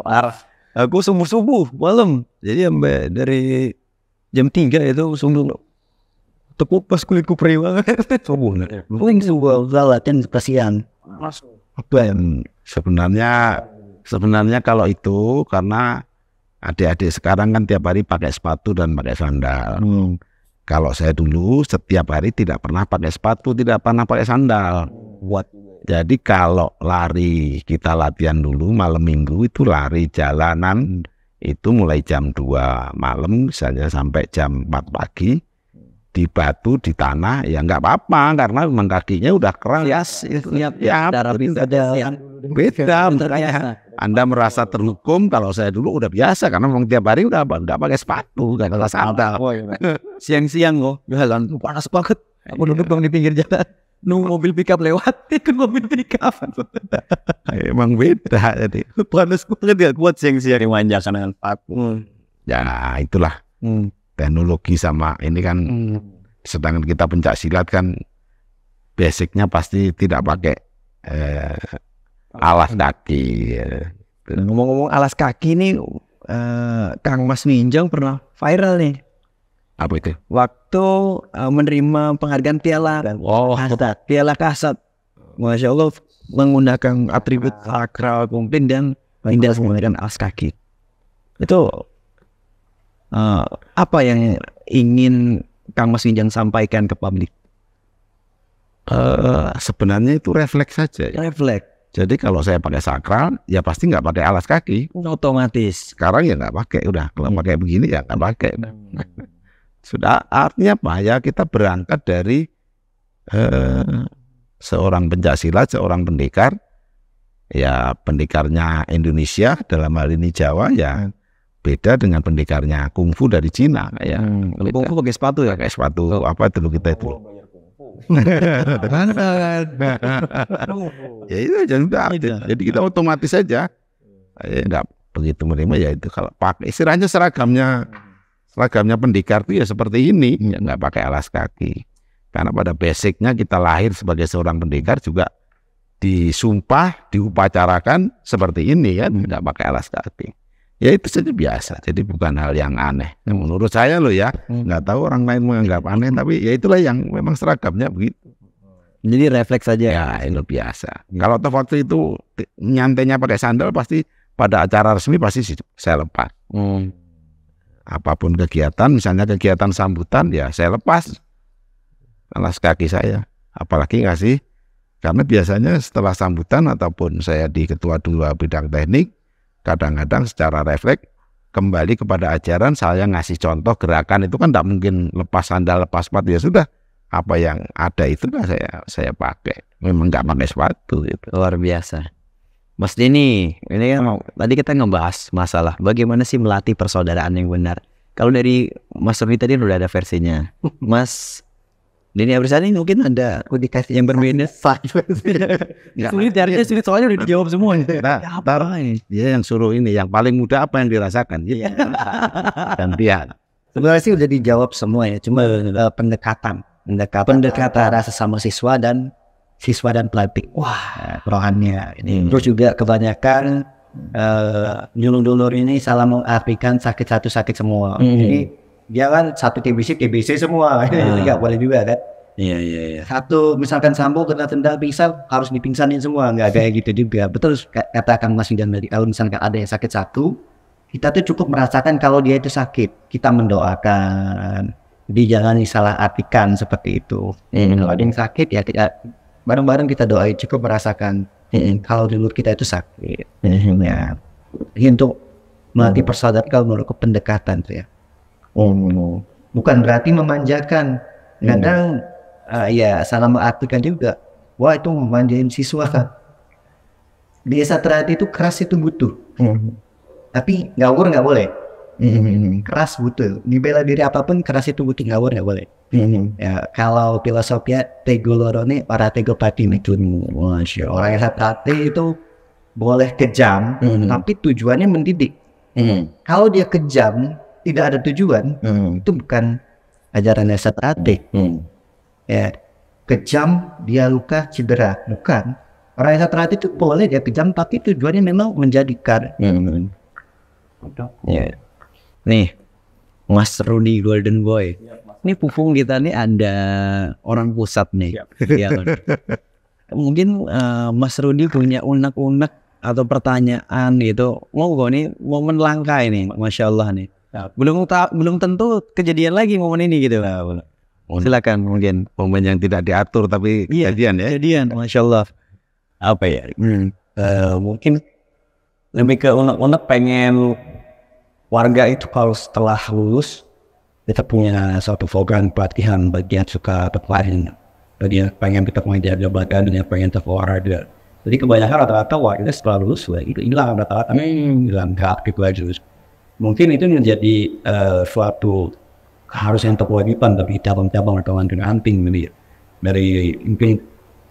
olahraga aku subuh subuh malam jadi sampai dari jam tiga itu tepuk pas kulitku perih banget <laughs> subuh mungkin iya. subuh zalatin kan, kasihan masuk ben sebenarnya sebenarnya kalau itu karena adik-adik sekarang kan tiap hari pakai sepatu dan pakai sandal hmm. kalau saya dulu setiap hari tidak pernah pakai sepatu tidak pernah pakai sandal hmm. buat jadi kalau lari kita latihan dulu malam minggu itu lari jalanan hmm. itu mulai jam 2 malam misalnya sampai jam 4 pagi di batu di tanah ya nggak apa-apa karena memang kakinya udah keras iya, ya, ya, ya, beda, ya. beda Anda merasa terhukum kalau saya dulu udah biasa karena memang tiap hari udah nggak pakai sepatu nggak pakai sandal oh, iya, siang-siang kok jalan panas banget aku iya. duduk dong di pinggir jalan nung mobil pickup lewat <laughs> ikut mobil pickup <laughs> emang beda jadi bukan kan dia kuat sih sih yang manjakan dengan paku hmm. ya itulah hmm. teknologi sama ini kan hmm. sedangkan kita pencak silat kan basicnya pasti tidak pakai eh, alas hmm. kaki ya. nah, ngomong-ngomong alas kaki ini eh, Kang Mas Minjang pernah viral nih apa itu? Waktu uh, menerima penghargaan Piala oh. Kasat. Piala Kasat. Masya Allah menggunakan atribut ah. sakral mungkin dan indah menggunakan alas kaki. Itu uh, apa yang ingin Kang Mas Winjan sampaikan ke publik? Uh, sebenarnya itu refleks saja. Ya. Refleks. Jadi kalau saya pakai sakral, ya pasti nggak pakai alas kaki. Otomatis. Sekarang ya nggak pakai, udah kalau hmm. pakai begini ya nggak pakai. Hmm. Sudah artinya apa? Ya kita berangkat dari eh, seorang pencaksilat, seorang pendekar. Ya pendekarnya Indonesia dalam hal ini Jawa ya beda dengan pendekarnya kungfu dari Cina ya. Hmm, kungfu pakai sepatu ya? Pakai sepatu oh. apa itu kita itu? Oh, <laughs> ya itu aja udah iya. jadi kita otomatis saja ya, eh, enggak begitu menerima ya itu kalau pakai istilahnya seragamnya hmm seragamnya pendekar itu ya seperti ini, hmm. ya nggak pakai alas kaki. Karena pada basicnya kita lahir sebagai seorang pendekar juga disumpah, diupacarakan seperti ini ya, kan, tidak hmm. pakai alas kaki. Ya itu saja biasa, jadi bukan hal yang aneh. ya, menurut saya loh ya, hmm. nggak tahu orang lain menganggap aneh, tapi ya itulah yang memang seragamnya begitu. Jadi refleks saja. Ya itu biasa. Ya. Kalau waktu itu nyantainya pakai sandal pasti pada acara resmi pasti saya lepas. Hmm apapun kegiatan, misalnya kegiatan sambutan, ya saya lepas alas kaki saya. Apalagi ngasih, karena biasanya setelah sambutan ataupun saya di ketua dua bidang teknik, kadang-kadang secara refleks kembali kepada ajaran saya ngasih contoh gerakan itu kan tidak mungkin lepas sandal lepas sepatu ya sudah apa yang ada itu saya saya pakai memang nggak pakai sepatu itu luar biasa Mas Denny, ini kan mau tadi kita ngebahas masalah bagaimana sih melatih persaudaraan yang benar. Kalau dari Mas Rudi tadi udah ada versinya. Mas Denny Abrisani mungkin ada dikasih yang berbeda. sulit ya. sulit soalnya udah dijawab semua. Ya. Nah, ya apa ini? Dia yang suruh ini, yang paling mudah apa yang dirasakan? Iya. Ya. Gantian. Sebenarnya sih udah dijawab semua ya, cuma eh, pendekatan pendekatan, pendekatan sama sama siswa dan siswa dan pelatih. Wah, nah, rohannya ini. Hmm. Terus juga kebanyakan eh, uh, dulur-dulur ini salah mengartikan sakit satu sakit semua. Hmm. Jadi dia kan satu TBC TBC semua, <laughs> ah. nggak ah. boleh juga kan. Iya iya iya. Satu misalkan Sambo kena tendang pingsan harus dipingsanin semua nggak kayak gitu juga. Betul kata Kang Mas Yudan kalau misalkan ada yang sakit satu kita tuh cukup merasakan kalau dia itu sakit kita mendoakan jadi jangan disalah artikan seperti itu. Hmm. Kalau ada yang sakit ya kita bareng-bareng kita doain cukup merasakan eh, kalau dulu kita itu sakit eh, ya untuk melatih hmm. persaudaraan kalau menurutku pendekatan tuh ya hmm, hmm, bukan berarti memanjakan kadang uh, ah, ya salah mengartikan juga wah itu memanjain siswa kan biasa terhati itu keras itu butuh tapi nggak ngawur nggak boleh Mm-hmm. Keras butuh. Di bela diri apapun keras itu butuh ngawur nggak boleh. Mm-hmm. Ya, kalau filosofia tego para tegopati pati itu, Orang yang hati itu boleh kejam, mm-hmm. tapi tujuannya mendidik. Kalau dia kejam, tidak ada tujuan, itu bukan ajaran yang Mm-hmm. Ya, kejam dia luka cedera, bukan. Orang yang esoterik itu boleh dia kejam, tapi tujuannya memang menjadikan. Ya. Yeah nih Mas Rudi Golden Boy. Ini iya, pupung kita nih ada orang pusat nih. Ya <laughs> Mungkin uh, Mas Rudi punya unek-unek atau pertanyaan gitu. Mau gue nih momen langka ini, masya Allah nih. Ya. Belum ta- belum tentu kejadian lagi momen ini gitu. Ya, Silakan mungkin momen yang tidak diatur tapi iya, kejadian ya. Kejadian, ya. masya Allah. Apa ya? Hmm. Uh, mungkin lebih ke unek-unek pengen warga itu kalau setelah lulus kita punya satu program pelatihan bagian suka bagi bagian pengen kita menjaga badan dan pengen dia jadi kebanyakan rata-rata warga setelah lulus lah ya, itu hilang rata-rata hilang gak aktif lagi mungkin itu menjadi uh, eh, suatu harus yang terkewajiban bagi cabang-cabang atau lantai anting dari, dari mungkin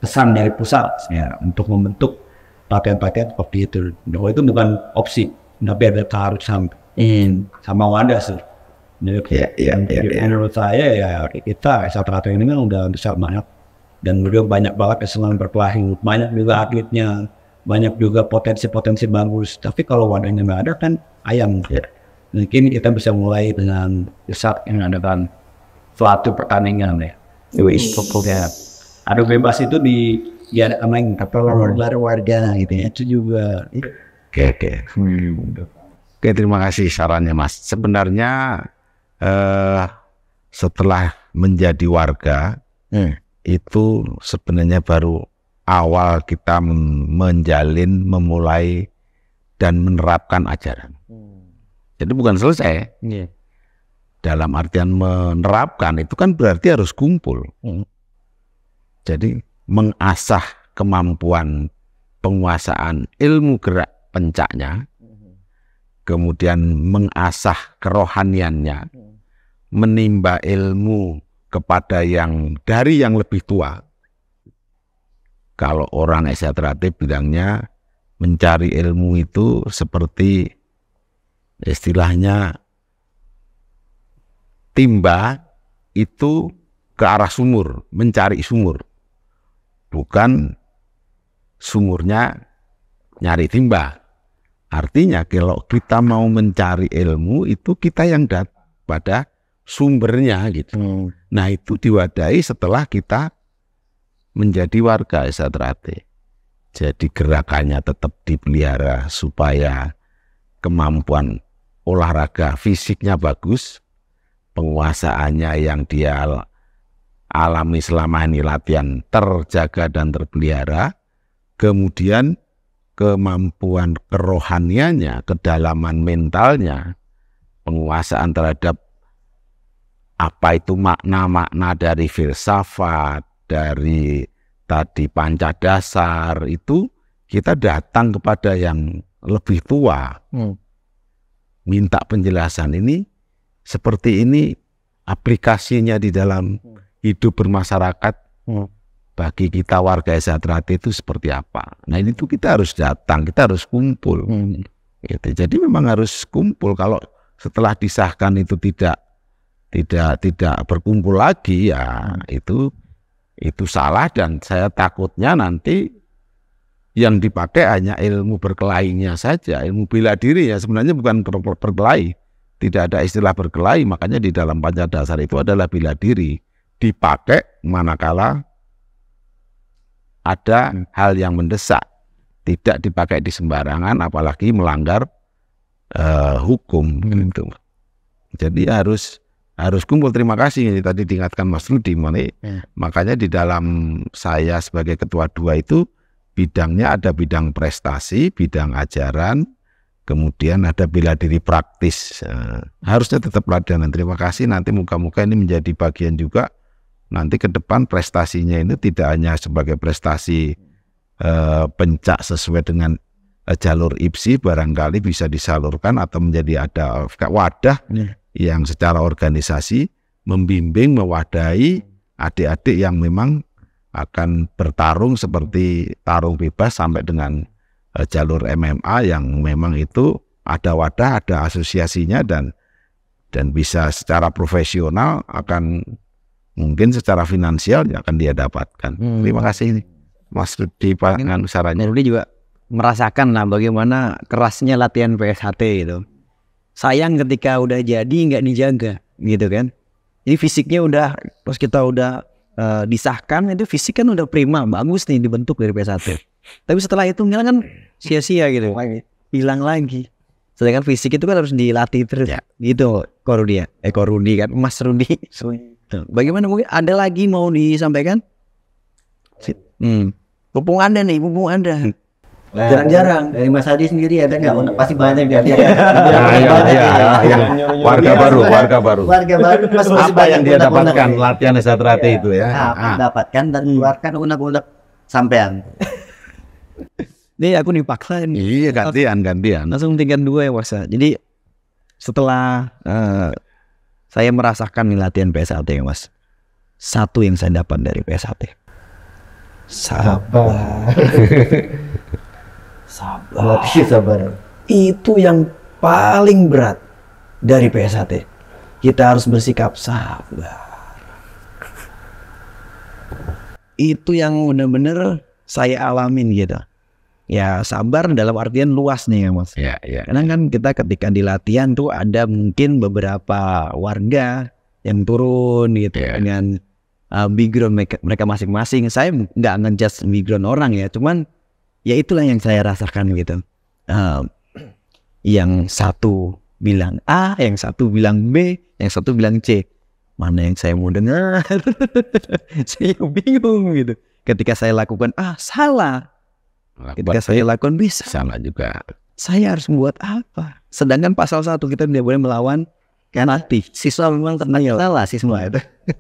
pesan dari pusat ya, untuk membentuk pakaian-pakaian seperti itu. itu bukan opsi, tapi ada keharusan in sama Wanda sih. Ya, ya, ya, menurut saya ya kita satu-satu ini kan udah besar banyak dan beliau banyak banget kesenangan berkelahi, banyak juga atletnya, banyak juga potensi-potensi bagus. Tapi kalau wadahnya nggak ada kan ayam. Yeah. Mungkin kita bisa mulai dengan besar yang ada kan suatu pertandingan ya. Wis, pokoknya. Adu bebas itu di ya ada main tapi luar hmm. warga gitu ya itu juga. Oke okay, oke. Okay. Hmm. Gitu. Oke, terima kasih sarannya Mas. Sebenarnya eh, setelah menjadi warga hmm. itu sebenarnya baru awal kita menjalin, memulai dan menerapkan ajaran. Hmm. Jadi bukan selesai. Yeah. Dalam artian menerapkan itu kan berarti harus kumpul. Hmm. Jadi mengasah kemampuan penguasaan ilmu gerak pencaknya kemudian mengasah kerohaniannya, hmm. menimba ilmu kepada yang dari yang lebih tua. Kalau orang esetratif bilangnya mencari ilmu itu seperti istilahnya timba itu ke arah sumur, mencari sumur. Bukan sumurnya nyari timba, Artinya kalau kita mau mencari ilmu itu kita yang datang pada sumbernya gitu. Hmm. Nah itu diwadahi setelah kita menjadi warga esatrate. Jadi gerakannya tetap dipelihara supaya kemampuan olahraga fisiknya bagus, penguasaannya yang dia alami selama ini latihan terjaga dan terpelihara, kemudian kemampuan kerohaniannya, kedalaman mentalnya, penguasaan terhadap apa itu makna-makna dari filsafat, dari tadi panca dasar itu kita datang kepada yang lebih tua. Hmm. Minta penjelasan ini seperti ini aplikasinya di dalam hmm. hidup bermasyarakat. Hmm bagi kita warga Esatrate itu seperti apa. Nah ini tuh kita harus datang, kita harus kumpul. Hmm. Gitu. Jadi memang harus kumpul. Kalau setelah disahkan itu tidak tidak tidak berkumpul lagi ya hmm. itu itu salah dan saya takutnya nanti yang dipakai hanya ilmu berkelainya saja, ilmu bela diri ya sebenarnya bukan ber berkelahi. Tidak ada istilah berkelahi, makanya di dalam panca dasar itu adalah bela diri dipakai manakala ada hmm. hal yang mendesak, tidak dipakai di sembarangan, apalagi melanggar uh, hukum. Hmm. Gitu. Jadi harus harus kumpul terima kasih Ini tadi diingatkan Mas Rudi Ya. Makanya di dalam saya sebagai ketua dua itu bidangnya ada bidang prestasi, bidang ajaran, kemudian ada bila diri praktis. Uh, harusnya tetap latihan terima kasih nanti muka-muka ini menjadi bagian juga nanti ke depan prestasinya ini tidak hanya sebagai prestasi uh, pencak sesuai dengan uh, jalur IPSI barangkali bisa disalurkan atau menjadi ada wadah yeah. yang secara organisasi membimbing mewadahi adik-adik yang memang akan bertarung seperti tarung bebas sampai dengan uh, jalur MMA yang memang itu ada wadah, ada asosiasinya dan dan bisa secara profesional akan mungkin secara finansial ya akan dia dapatkan. Hmm. Terima kasih nih Mas Rudi Pak usahanya. Rudi juga merasakan lah bagaimana kerasnya latihan PSHT itu. Sayang ketika udah jadi nggak dijaga gitu kan. Ini fisiknya udah terus kita udah uh, disahkan itu fisik kan udah prima bagus nih dibentuk dari PSHT. Tapi setelah itu ngilang kan sia-sia gitu. Hilang lagi. Sedangkan fisik itu kan harus dilatih terus ya. gitu. Korudi ya. Eh Korudi kan Mas Rudi. Gitu. Bagaimana mungkin ada lagi mau disampaikan? Hmm. hubung Anda nih, hubung Anda. Hmm. Nah. Jarang-jarang dari Mas Adi sendiri ada nggak? Hmm. Pasti banyak ya. Iya, iya iya, iya, iya, iya. Warga baru, warga baru. Warga baru. Mas apa yang dia dapatkan latihan esatrate itu ya? Apa ah. dapatkan dan hmm. keluarkan unek-unek sampean. Ini aku nih paksa ini. Iya gantian gantian. Langsung tingkat dua ya wasa. Jadi setelah uh, saya merasakan latihan PSAT, mas satu yang saya dapat dari PSAT. sabar <laughs> sabar sabar itu yang paling berat dari PSAT kita harus bersikap sabar itu yang benar-benar saya alamin gitu ya sabar dalam artian luas nih ya mas. Ya, ya. Karena kan kita ketika di latihan tuh ada mungkin beberapa warga yang turun gitu ya. dengan uh, background mereka masing-masing. Saya nggak ngejudge background orang ya, cuman ya itulah yang saya rasakan gitu. Uh, yang satu bilang A, yang satu bilang B, yang satu bilang C. Mana yang saya mau dengar? <laughs> saya bingung gitu. Ketika saya lakukan ah salah, Ketika saya lakukan bisa. Salah juga. Saya harus membuat apa? Sedangkan pasal satu kita tidak boleh melawan nanti Siswa memang tenang ya. Salah siswa itu. <laughs>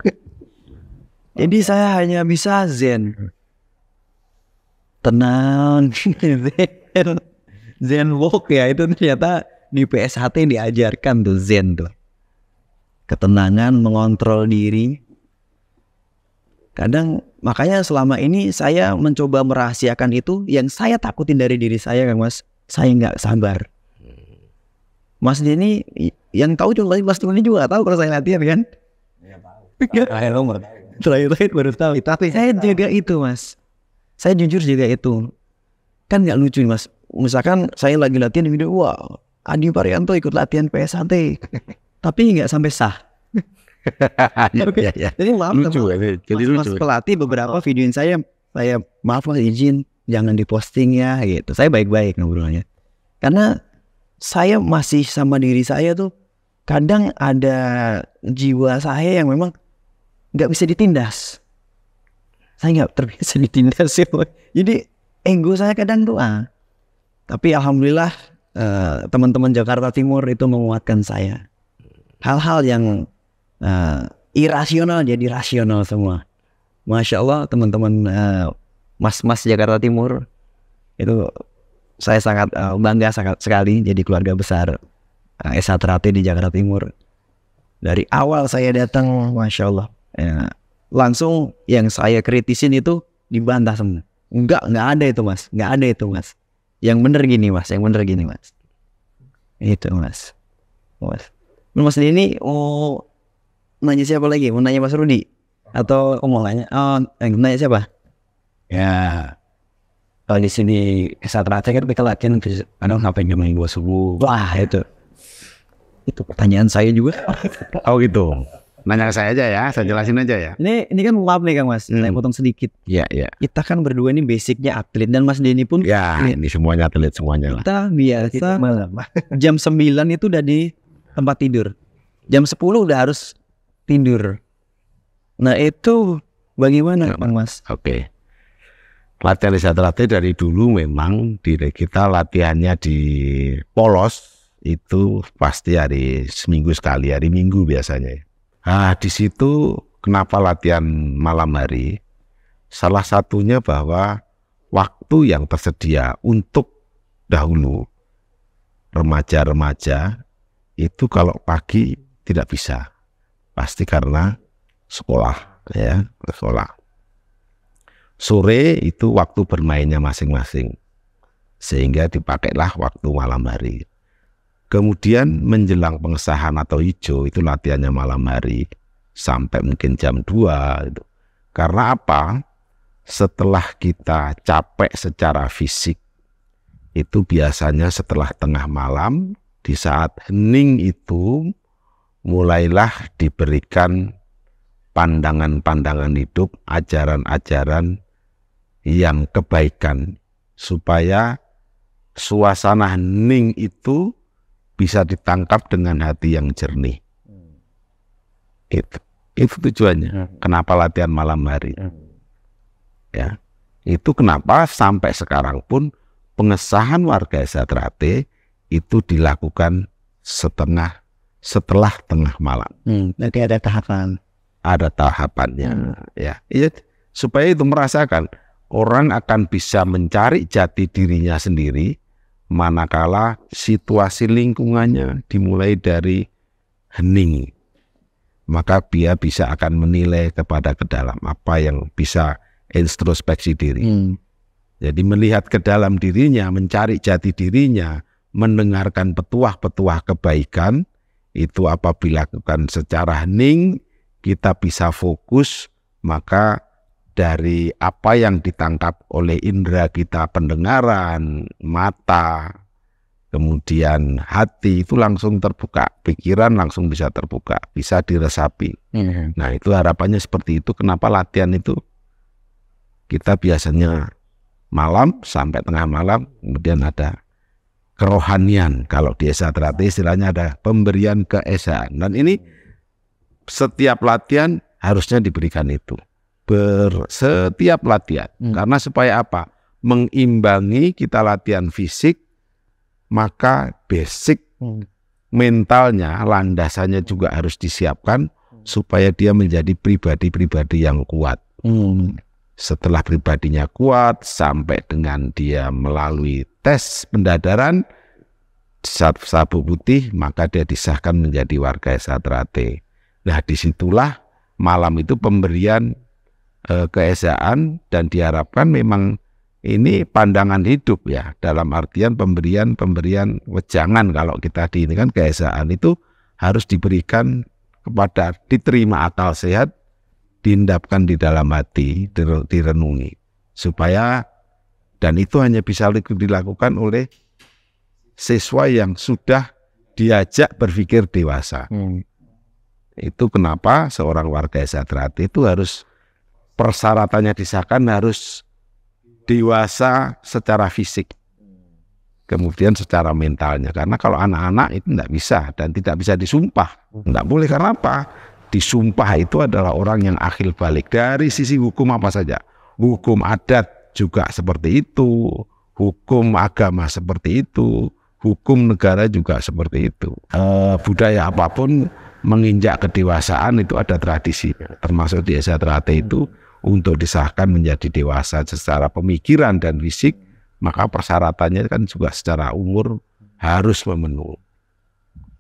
Jadi saya hanya bisa zen. Tenang. <laughs> zen. Zen walk ya itu ternyata di PSHT yang diajarkan tuh zen tuh. Ketenangan, mengontrol diri. Kadang Makanya selama ini saya mencoba merahasiakan itu yang saya takutin dari diri saya kan Mas. Saya nggak sabar. Mas ini yang tahu juga Mas ini juga tahu kalau saya latihan kan. Ya, tahu. Terakhir tahu. Terakhir baru tahu. Tapi saya jaga itu Mas. Saya jujur jaga itu. Kan nggak lucu Mas. Misalkan saya lagi latihan di video, wah Adi Parianto ikut latihan PSAT. <laughs> Tapi nggak sampai sah okay. ya, ya. Jadi maaf lucu, teman, ya. Jadi mas, mas pelatih beberapa videoin saya, saya maaf mas izin jangan diposting ya gitu. Saya baik-baik ngobrolnya. Karena saya masih sama diri saya tuh kadang ada jiwa saya yang memang nggak bisa ditindas. Saya nggak terbiasa <laughs> ditindas ya. Jadi ego saya kadang tuh ah. Tapi alhamdulillah eh, teman-teman uh, Jakarta Timur itu menguatkan saya. Hal-hal yang uh, irasional jadi rasional semua. Masya Allah teman-teman mas eh, mas-mas Jakarta Timur itu saya sangat uh, bangga sangat sekali jadi keluarga besar uh, Esa Trate di Jakarta Timur. Dari awal saya datang, masya Allah, ya, langsung yang saya kritisin itu dibantah semua. Enggak, enggak ada itu mas, enggak ada itu mas. Yang bener gini mas, yang bener gini mas. Itu mas, mas. Mas ini oh nanya siapa lagi? Mau nanya Mas Rudi? Atau oh, mau nanya? Oh, nanya siapa? Ya. Kalau di sini saat Satria kan kita latihan kadang ngapain jam dua subuh. Wah, itu. Itu pertanyaan saya juga. <laughs> oh gitu. Nanya ke saya aja ya, saya jelasin aja ya. Ini ini kan lab nih Kang Mas, hmm. saya potong sedikit. Iya, iya. Kita kan berdua ini basicnya atlet dan Mas Denny pun Ya, ini semuanya atlet semuanya lah. Kita biasa malam. jam sembilan itu udah di tempat tidur. Jam sepuluh udah harus tidur. Nah itu bagaimana Bang Mas? Oke. Okay. Latihan terlatih dari dulu memang diri kita latihannya di polos itu pasti hari seminggu sekali, hari minggu biasanya. Ah di situ kenapa latihan malam hari? Salah satunya bahwa waktu yang tersedia untuk dahulu remaja-remaja itu kalau pagi tidak bisa Pasti karena sekolah ya, sekolah. Sore itu waktu bermainnya masing-masing. Sehingga dipakailah waktu malam hari. Kemudian menjelang pengesahan atau hijau itu latihannya malam hari sampai mungkin jam 2 itu Karena apa? Setelah kita capek secara fisik itu biasanya setelah tengah malam di saat hening itu mulailah diberikan pandangan-pandangan hidup, ajaran-ajaran yang kebaikan supaya suasana hening itu bisa ditangkap dengan hati yang jernih. Hmm. Itu, itu tujuannya. Hmm. Kenapa latihan malam hari? Hmm. Ya, itu kenapa sampai sekarang pun pengesahan warga Satrate itu dilakukan setengah setelah tengah malam. Hmm, jadi ada tahapan. Ada tahapannya, hmm. ya. Iya, supaya itu merasakan orang akan bisa mencari jati dirinya sendiri manakala situasi lingkungannya dimulai dari hening. Maka dia bisa akan menilai kepada ke dalam apa yang bisa introspeksi diri. Hmm. Jadi melihat ke dalam dirinya, mencari jati dirinya, mendengarkan petuah-petuah kebaikan, itu apabila dilakukan secara hening, kita bisa fokus, maka dari apa yang ditangkap oleh indera kita, pendengaran, mata, kemudian hati itu langsung terbuka, pikiran langsung bisa terbuka, bisa diresapi. Mm. Nah itu harapannya seperti itu. Kenapa latihan itu kita biasanya malam sampai tengah malam, kemudian ada kerohanian. Kalau di terati istilahnya ada pemberian keesaan. Dan ini setiap latihan harusnya diberikan itu. Ber, setiap latihan. Hmm. Karena supaya apa? Mengimbangi kita latihan fisik, maka basic hmm. mentalnya, landasannya juga harus disiapkan hmm. supaya dia menjadi pribadi-pribadi yang kuat. Hmm. Setelah pribadinya kuat sampai dengan dia melalui tes pendadaran sabu putih, maka dia disahkan menjadi warga Satrate. Nah disitulah malam itu pemberian e, keesaan dan diharapkan memang ini pandangan hidup ya dalam artian pemberian pemberian wejangan kalau kita di ini kan keesaan itu harus diberikan kepada diterima akal sehat diendapkan di dalam hati, direnungi. Supaya, dan itu hanya bisa dilakukan oleh siswa yang sudah diajak berpikir dewasa. Hmm. Itu kenapa seorang warga Satrat itu harus persyaratannya disahkan harus dewasa secara fisik. Kemudian secara mentalnya, karena kalau anak-anak itu tidak bisa dan tidak bisa disumpah, tidak boleh karena apa? disumpah itu adalah orang yang akhil balik. Dari sisi hukum apa saja. Hukum adat juga seperti itu. Hukum agama seperti itu. Hukum negara juga seperti itu. E, budaya apapun menginjak kedewasaan itu ada tradisi. Termasuk di Esatrate itu untuk disahkan menjadi dewasa secara pemikiran dan fisik, maka persyaratannya kan juga secara umur harus memenuhi.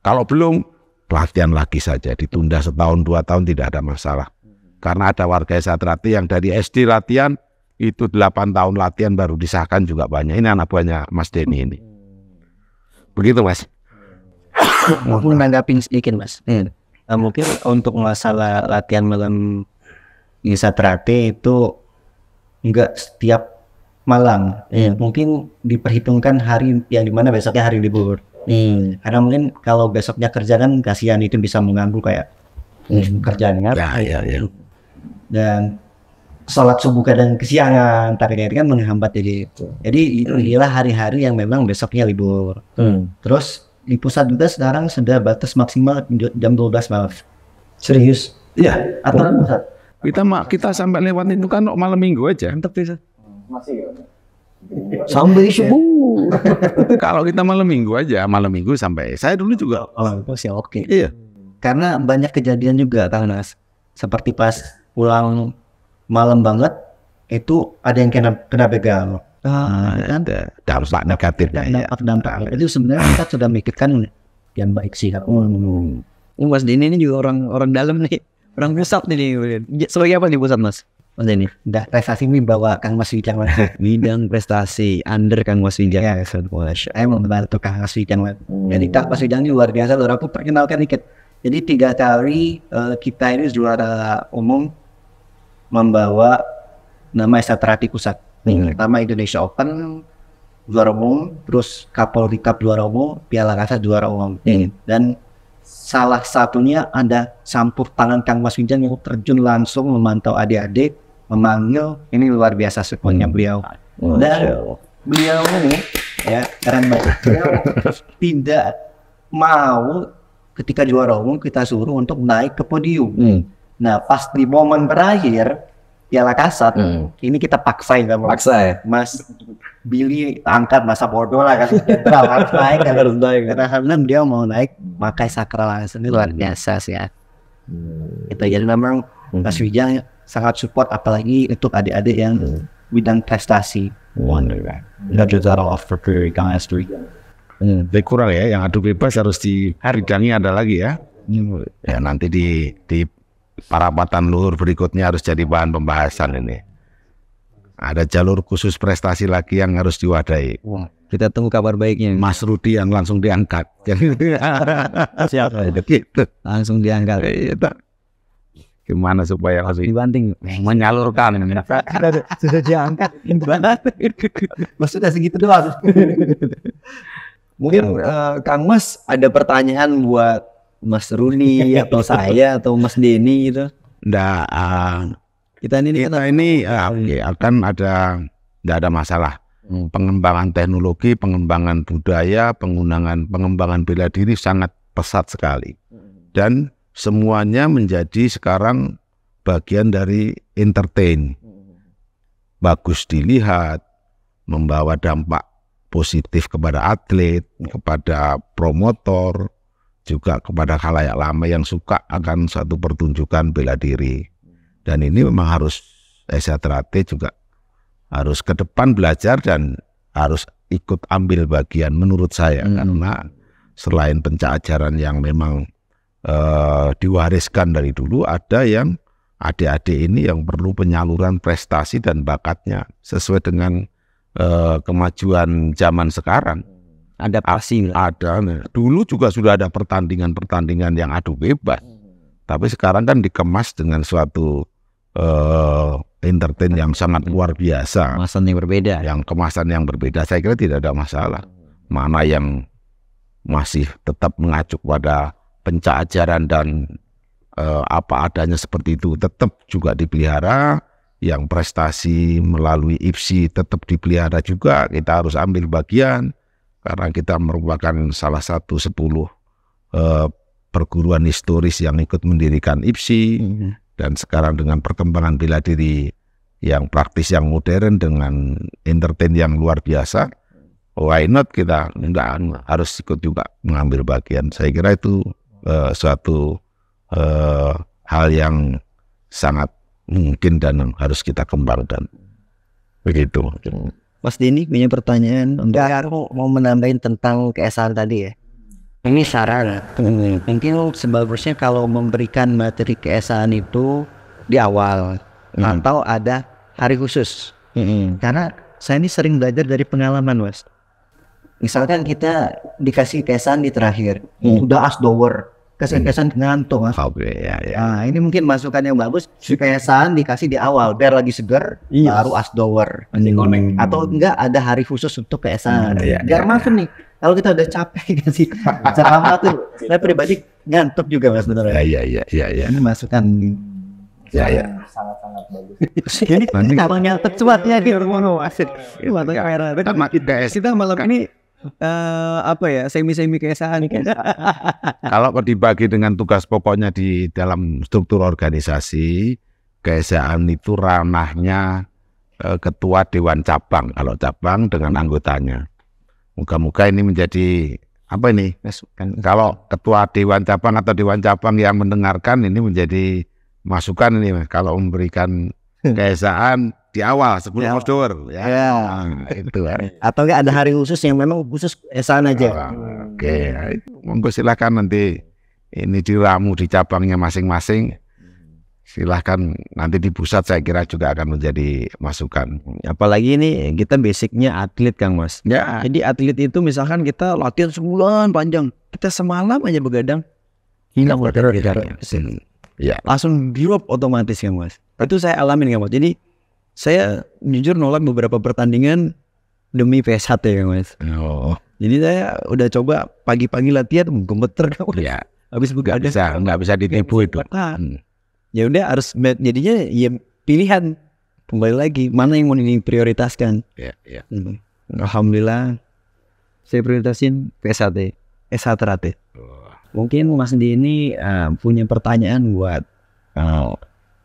Kalau belum, latihan lagi saja ditunda setahun dua tahun tidak ada masalah karena ada warga saya yang dari SD latihan itu delapan tahun latihan baru disahkan juga banyak ini anak buahnya Mas Denny ini begitu Mas mungkin <coughs> menanggapi sedikit Mas nah, mungkin untuk masalah latihan malam di terati itu enggak setiap malam ya. mungkin diperhitungkan hari yang dimana besoknya hari libur Hmm, karena mungkin kalau besoknya kerja kan kasihan itu bisa mengganggu kayak hmm. kerjaannya. Ya, ya, ya. Dan sholat subuh dan kesiangan, tapi itu kan menghambat jadi itu. Jadi hmm. inilah hari-hari yang memang besoknya libur. Hmm. Terus di pusat juga sekarang sudah batas maksimal jam 12 malam. Serius? Iya. Atau pusat? Kita kita sampai lewat itu kan malam minggu aja. sih. Masih ya sampai subuh. <laughs> Kalau kita malam minggu aja, malam minggu sampai. Saya dulu juga. Oh, malam minggu sih oke. Okay. Iya. Karena banyak kejadian juga, Kang Seperti pas pulang malam banget, itu ada yang kena kena begal. Ah, nah, kan? ada dampak negatifnya. Dampak iya. dampak. Ya. Itu sebenarnya kita sudah mikirkan yang baik sih. Hmm. Ini Mas Dini ini juga orang orang dalam nih, orang pusat nih. Sebagai apa nih pusat Mas? Oh, ini udah prestasi ini bawa Kang Mas Wijang mas. <laughs> bidang prestasi under Kang Mas Wijang ya Masya saya membantu Kang Mas Wijang mas. Hmm. jadi Kang Mas Wijang ini luar biasa loh aku perkenalkan dikit jadi tiga kali uh, eh, kita ini juara umum membawa nama Esatrati Pusat hmm. pertama Indonesia Open juara umum terus Kapolri Cup juara umum Piala Rasa juara umum hmm. dan salah satunya ada campur tangan Kang Mas Wijang yang terjun langsung memantau adik-adik memanggil ini luar biasa sukunya hmm. beliau oh. dan beliau ini ya keren banget tidak mau ketika juara umum kita suruh untuk naik ke podium hmm. nah pas di momen terakhir Piala Kasat hmm. ini kita paksa, sama Paksa ya? Mas Billy angkat masa bodoh lah kan harus <laughs> naik kan harus naik karena karena dia mau naik pakai sakral ini luar hmm. biasa sih ya hmm. itu jadi memang hmm. Mas Wijang sangat support apalagi untuk adik-adik yang hmm. bidang prestasi. Wonder. Hmm. That all of very chemistry. Kan, hmm. kurang ya, yang adu bebas harus dihargai ada lagi ya. Hmm. Ya nanti di di parapatan luhur berikutnya harus jadi bahan pembahasan ini. Ada jalur khusus prestasi lagi yang harus diwadahi. Wah, kita tunggu kabar baiknya. Mas Rudi yang langsung diangkat. <laughs> Siapa? Gitu. Langsung diangkat. Iya, gimana supaya langsung dibanting menyalurkan sudah diangkat maksudnya segitu doang mungkin uh, Kang Mas ada pertanyaan buat Mas Runi atau saya atau Mas Denny gitu ndak uh, eh, kita ini kita eh, kan, ini uh, akan ada tidak ada masalah hmm. pengembangan teknologi pengembangan budaya pengembangan pengembangan bela diri sangat pesat sekali hmm. dan semuanya menjadi sekarang bagian dari entertain. Bagus dilihat, membawa dampak positif kepada atlet, kepada promotor, juga kepada kalayak lama yang suka akan satu pertunjukan bela diri. Dan ini memang harus Terate juga harus ke depan belajar dan harus ikut ambil bagian menurut saya hmm. karena selain pencajaran yang memang eh, diwariskan dari dulu, ada yang adik-adik ini yang perlu penyaluran prestasi dan bakatnya sesuai dengan eh, kemajuan zaman sekarang. Ada pasti nah, ada. Dulu juga sudah ada pertandingan-pertandingan yang adu bebas, tapi sekarang kan dikemas dengan suatu eh, entertain yang sangat hmm. luar biasa. Kemasan yang berbeda. Yang kemasan yang berbeda, saya kira tidak ada masalah. Mana yang masih tetap mengacu pada pencajaran dan eh, apa adanya seperti itu tetap juga dipelihara yang prestasi melalui IPSI tetap dipelihara juga kita harus ambil bagian karena kita merupakan salah satu sepuluh eh, perguruan historis yang ikut mendirikan IPSI dan sekarang dengan perkembangan bela diri yang praktis yang modern dengan entertain yang luar biasa why not kita enggak harus ikut juga mengambil bagian saya kira itu uh, suatu uh, hal yang sangat mungkin dan harus kita kembangkan. Begitu. Mas Dini punya pertanyaan untuk ya, aku mau menambahin tentang keesaan tadi ya. Ini saran. Mungkin sebagusnya kalau memberikan materi keesaan itu di awal hmm. atau ada hari khusus. Hmm. Karena saya ini sering belajar dari pengalaman, Mas. Misalkan kita dikasih kesan di terakhir, oh, hmm. udah as dower, hmm. kesan-kesan ngantuk. ah Okay, ya, ya. Nah, ini mungkin masukan yang bagus. Kesan dikasih di awal, biar lagi segar, yes. Iya. baru as dower. Hmm. Gitu. Atau enggak ada hari khusus untuk kesan. Hmm, ya, biar ya, masuk ya. nih. Kalau kita udah capek <laughs> sih, ceramah tuh, <laughs> saya pribadi ngantuk juga mas sebenarnya. Iya iya iya. Ya. Ini masukan Ya, ya. Sangat-sangat bagus. <laughs> Ini katanya tercuatnya di rumah ini iya, Katanya kamera. Kan makin guys kita malam ini uh, apa ya semi-semi keesaan. <laughs> Kalau dibagi dengan tugas pokoknya di dalam struktur organisasi, keesaan itu ranahnya eh, ketua dewan cabang kalau cabang dengan anggotanya. Moga-moga ini menjadi apa ini? Masukan. Kalau ketua dewan cabang atau dewan cabang yang mendengarkan ini menjadi masukan ini kalau memberikan <laughs> keesaan di awal sebelum ya. outdoor ya. ya. Nah, itu. Gitu. Eh. Atau enggak ada hari khusus yang memang khusus esan eh, aja. Oh, Oke, okay. Ya. monggo silakan nanti ini diramu di cabangnya masing-masing. Silahkan nanti di pusat saya kira juga akan menjadi masukan. Apalagi ini eh, kita basicnya atlet Kang Mas. Ya. Jadi atlet itu misalkan kita latihan sebulan panjang, kita semalam aja begadang hilang ya, Ya. Langsung drop otomatis Kang Mas. Itu saya alamin Kang Mas. Jadi saya jujur nolak beberapa pertandingan demi PS1 ya mas. Oh. Jadi saya udah coba pagi-pagi latihan gemeter kau. Iya. <laughs> Habis begadang. Gak bisa, nggak bisa ditipu itu. Nah, hmm. Ya udah harus jadinya ya pilihan kembali lagi mana yang mau diprioritaskan. Iya, Ya. Hmm. Alhamdulillah saya prioritasin PS1, ps 1 Oh. Mungkin Mas Dini ini uh, eh, punya pertanyaan buat oh.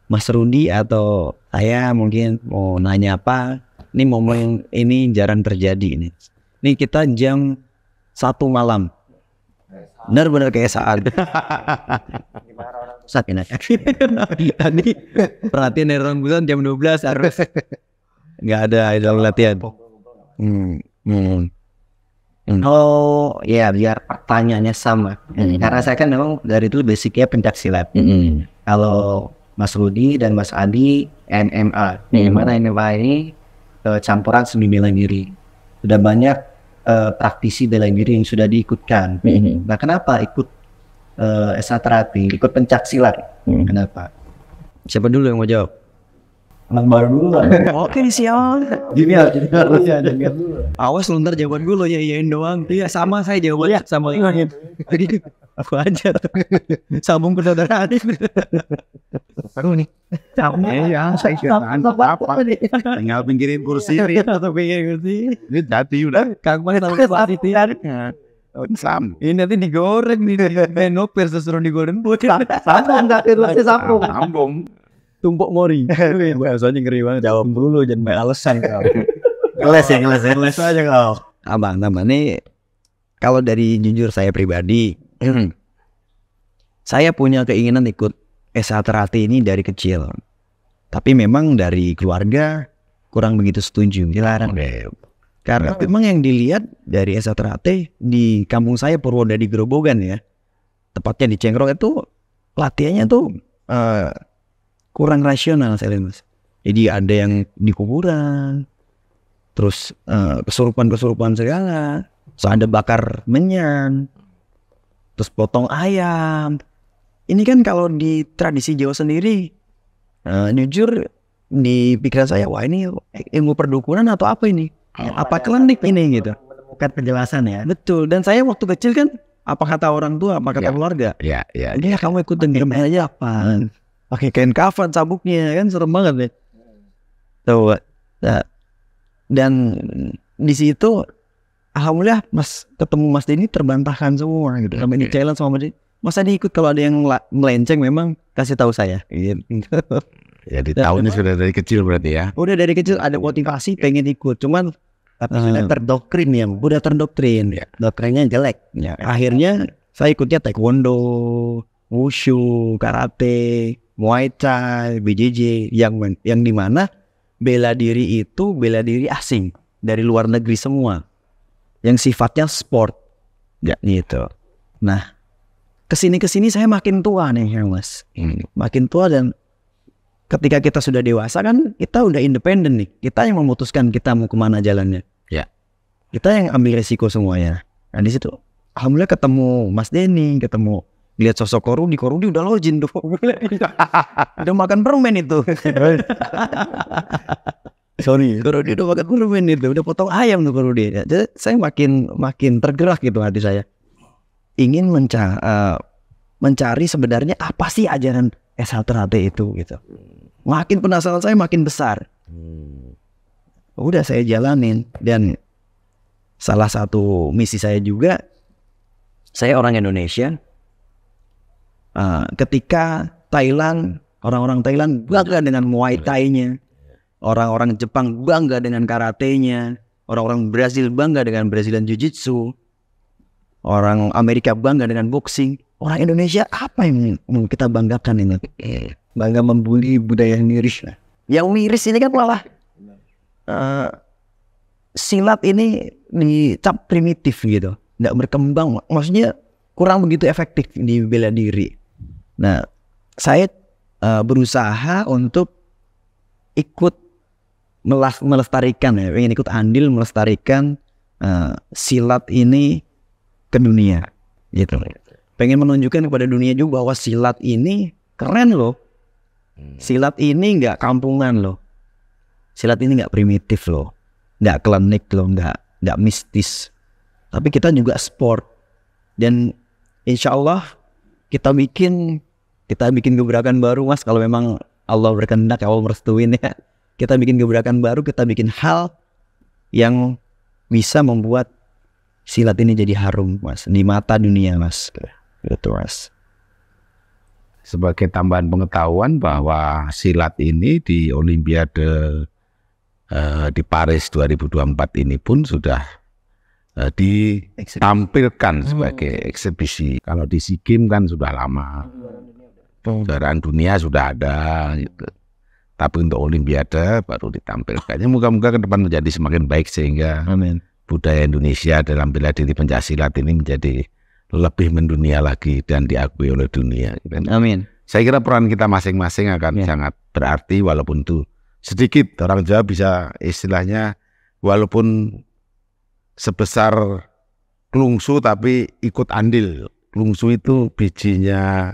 Mas Rudi atau saya mungkin mau nanya apa ini momen ini jarang terjadi ini ini kita jam satu malam benar-benar kayak saat <laughs> ini <laughs> tadi perhatian dari orang bulan jam 12 harus nggak ada dalam latihan hmm, hmm. Hmm. oh, ya biar pertanyaannya sama, mm -hmm. karena saya kan memang dari itu basicnya pencaksilat. Mm -hmm. Kalau Mas Rudi dan Mas Adi NMA. Nah, Yang mana NMA ini uh, campuran seni bela diri. Sudah banyak uh, praktisi bela diri yang sudah diikutkan. Hmm. Nah, kenapa ikut uh, eh, Esa ikut pencaksilat? Hmm. Kenapa? Siapa dulu yang mau jawab? Anak baru dulu lah. Oke sial. Gini ya, jadi harusnya ya dulu. Kan. Awas lu ntar jawaban gue lo ya iyain doang. Iya sama saya jawaban ya, sama lo. Jadi aku aja. Sambung persaudaraan. Baru nih. Sama. Eh, iya, saya apa? Tinggal pinggirin kursi. Iya, iya, Atau pinggirin kursi. Ini dati udah. Kang Mas tahu pasti tiar. Sam. Ini nanti digoreng nih. <laughs> Menopir sesuruh digoreng. Sambung, tapi sambung. Sambung tumpuk mori. Gue <laughs> iya. soalnya ngeri banget. Jawab dulu jangan banyak alasan kau. <laughs> ngeles ya ngeles ya. Ngeles aja kau. Abang, nama nih kalau dari jujur saya pribadi, <clears throat> saya punya keinginan ikut SA Terati ini dari kecil. Tapi memang dari keluarga kurang begitu setuju, dilarang. Okay. Karena memang yang dilihat dari SA Terate di kampung saya Purwoda di Gerobogan ya. Tepatnya di Cengkrong itu latihannya tuh uh, kurang rasional saya lihat mas. Jadi ada yang di kuburan, terus kesurupan eh, kesurupan-kesurupan segala, terus ada bakar menyan, terus potong ayam. Ini kan kalau di tradisi Jawa sendiri, uh, jujur di pikiran saya, wah ini ilmu perdukunan atau apa ini? Oh, eh, apa klinik ini gitu? Bukan penjelasan ya. Betul. Dan saya waktu kecil kan, apa kata orang tua, apa kata ya, keluarga? Iya ya. Dia ya, ya, ya, kamu ikut kemarin aja apa? Hmm pakai kain kafan sabuknya kan serem banget deh tuh nah, dan di situ alhamdulillah mas ketemu mas Denny terbantahkan semua gitu sama ini challenge sama mas Denny masa ikut kalau ada yang melenceng memang kasih tahu saya gitu. <laughs> ya di tahunnya sudah dari kecil berarti ya udah dari kecil ada motivasi pengen ikut cuman tapi sudah eh. sudah terdoktrin ya udah terdoktrin ya. doktrinnya jelek ya. akhirnya saya ikutnya taekwondo wushu, karate, muay thai, BJJ yang yang di mana bela diri itu bela diri asing dari luar negeri semua yang sifatnya sport ya. gitu. Nah kesini kesini saya makin tua nih ya mas, hmm. makin tua dan ketika kita sudah dewasa kan kita udah independen nih, kita yang memutuskan kita mau kemana jalannya. Ya. Kita yang ambil resiko semuanya. Nah di situ, alhamdulillah ketemu Mas Denny, ketemu lihat sosok Korudi, Korudi udah login tuh. <laughs> udah makan permen itu. <laughs> Sorry. Korudi udah makan permen itu, udah potong ayam tuh Korudi. Jadi saya makin makin tergerak gitu hati saya. Ingin menca uh, mencari sebenarnya apa sih ajaran SLTRT itu gitu. Makin penasaran saya makin besar. Hmm. Udah saya jalanin dan salah satu misi saya juga saya orang Indonesia uh, ketika Thailand orang-orang Thailand bangga dengan Muay iya. Thai-nya orang-orang Jepang bangga dengan karatenya orang-orang Brazil bangga dengan Brazilian Jiu-Jitsu orang Amerika bangga dengan boxing orang Indonesia apa yang kita banggakan ini bangga membuli budaya miris lah yang miris ini kan malah uh, silat ini dicap primitif gitu nggak berkembang maksudnya kurang begitu efektif di bela diri Nah, saya uh, berusaha untuk ikut melestarikan ya, ingin ikut andil melestarikan uh, silat ini ke dunia gitu. Pengen menunjukkan kepada dunia juga bahwa silat ini keren loh. Hmm. Silat ini nggak kampungan loh. Silat ini nggak primitif loh, nggak klinik loh, nggak nggak mistis. Tapi kita juga sport dan insya Allah kita bikin kita bikin gebrakan baru mas kalau memang Allah berkehendak ya Allah merestuin ya kita bikin gebrakan baru kita bikin hal yang bisa membuat silat ini jadi harum mas di mata dunia mas gitu mas sebagai tambahan pengetahuan bahwa silat ini di Olimpiade uh, di Paris 2024 ini pun sudah eh, ditampilkan sebagai hmm. eksebisi. Kalau di SEA kan sudah lama. Kejuaraan dunia sudah ada gitu. Tapi untuk olimpiade baru ditampilkannya moga-moga ke depan menjadi semakin baik sehingga Amin. budaya Indonesia dalam bela diri pencaksilat ini menjadi lebih mendunia lagi dan diakui oleh dunia. Gitu. Kan. Amin. Saya kira peran kita masing-masing akan ya. sangat berarti walaupun itu sedikit orang Jawa bisa istilahnya walaupun sebesar klungsu tapi ikut andil. Klungsu itu bijinya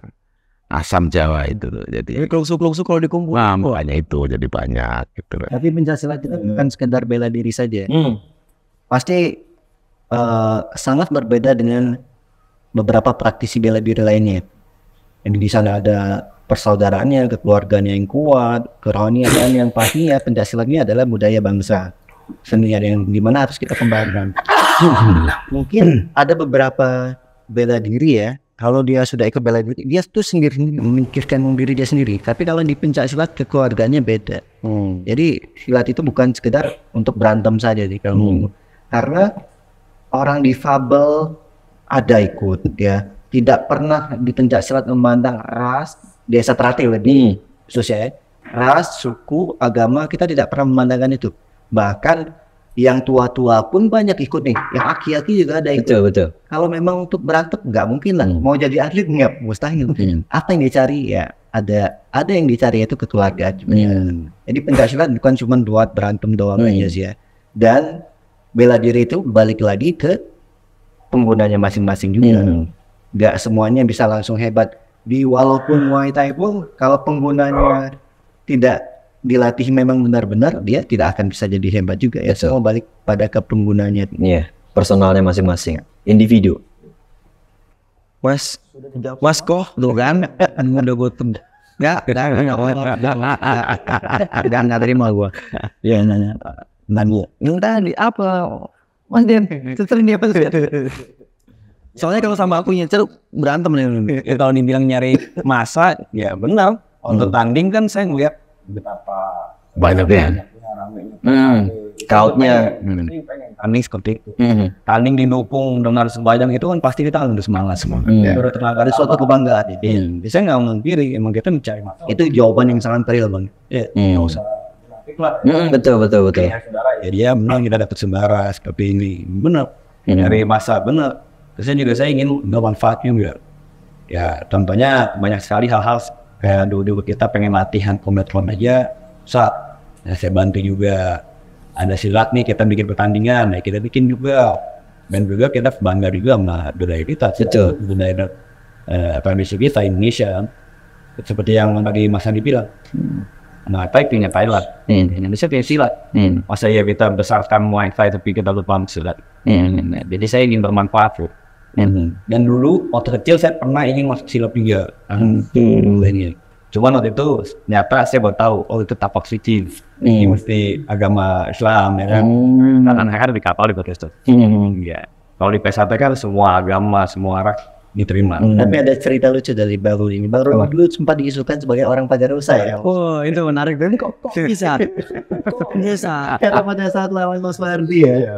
asam Jawa itu tuh. Jadi klungsu-klungsu kalau dikumpul Nah, makanya itu jadi banyak gitu. Tapi pencaksilat kita hmm. bukan sekedar bela diri saja. Hmm. Pasti uh, sangat berbeda dengan beberapa praktisi bela diri lainnya. jadi di sana ada persaudaraannya, kekeluarganya yang kuat, kerohanian yang pastinya pencaksilat ini adalah budaya bangsa. Seni yang dimana harus kita kembangkan. <laughs> Mungkin ada beberapa bela diri ya kalau dia sudah ikut bela diri dia tuh sendiri memikirkan diri dia sendiri tapi kalau di pencak silat kekeluarganya beda hmm. jadi silat itu bukan sekedar untuk berantem saja di kalau hmm. karena orang difabel ada ikut ya tidak pernah di pencak silat memandang ras desa teratai lebih hmm. ya. ras suku agama kita tidak pernah memandangkan itu bahkan yang tua-tua pun banyak ikut nih, yang aki-aki juga ada ikut. Betul, betul. Kalau memang untuk berantem nggak mungkin lah, hmm. mau jadi atlet nggak mustahil. Hmm. Apa yang dicari ya ada ada yang dicari itu kekeluargaan. Hmm. Jadi pencaksilat bukan cuma buat berantem doang hmm. aja sih ya. Dan bela diri itu balik lagi ke penggunanya masing-masing juga. Hmm. Nggak semuanya bisa langsung hebat. Di walaupun Muay Thai pun kalau penggunanya tidak dilatih memang benar-benar dia tidak akan bisa jadi hebat juga ya. Betul. Semua balik pada ke penggunanya. Iya, personalnya masing-masing, individu. Mas, Mas kok, lu kan, udah bottom. Ya, enggak, enggak, terima gua. Iya, nanya, Dan gua. nanya, tadi apa? Mas Dian, ceterin dia apa sih? Soalnya kalau sama aku nyecer berantem nih. Kalau dibilang nyari masa, ya benar. Untuk tanding kan saya ngeliat betapa ya? banyaknya, ya. ramenya, crowdnya. Hmm. tanding seperti itu. Hmm. Tanding didukung dengan sebanyak itu kan pasti kita harus semangat semua. Hmm. Yeah. Tenaga ada suatu kebanggaan. Hmm. Biasanya nggak mengkiri, emang kita mencari masalah. Itu jawaban yang sangat real bang. Ya, hmm. Nggak usah Hmm, betul betul betul. Ya. ya, dia menang kita dapat sembara seperti ini benar hmm. dari masa benar. Terus juga saya ingin bermanfaatnya juga. Ya contohnya banyak sekali hal-hal kayak dulu kita pengen latihan kombatan aja saat ya saya bantu juga ada silat nih kita bikin pertandingan ya kita bikin juga dan juga kita bangga juga sama budaya kita betul budaya uh, eh, tradisi kita Indonesia seperti yang tadi Mas Andi bilang hmm. nah Thai punya Thailand iya. hmm. Indonesia punya silat hmm. Iya. masa ya kita besarkan Muay Thai tapi kita lupa silat hmm. Iya, jadi saya ingin bermanfaat Hmm. Dan dulu waktu kecil saya pernah ingin masuk silop juga. Mm. Hmm. Ya. Cuman waktu itu ternyata saya baru tahu oh itu tapak suci. Hmm. Ini mesti agama Islam ya kan. Hmm. Karena kan di kapal di Protestan. Hmm. Ya. Kalau di PSAT kan semua agama, semua ras diterima. Hmm. Tapi ada cerita lucu dari Baru ini. Baru oh. dulu sempat diisukan sebagai orang Pagarusa ya. Oh, itu menarik. Tapi kok, kok bisa? <laughs> kok bisa? Karena pada saat lawan Mas Wardi ya. Iya,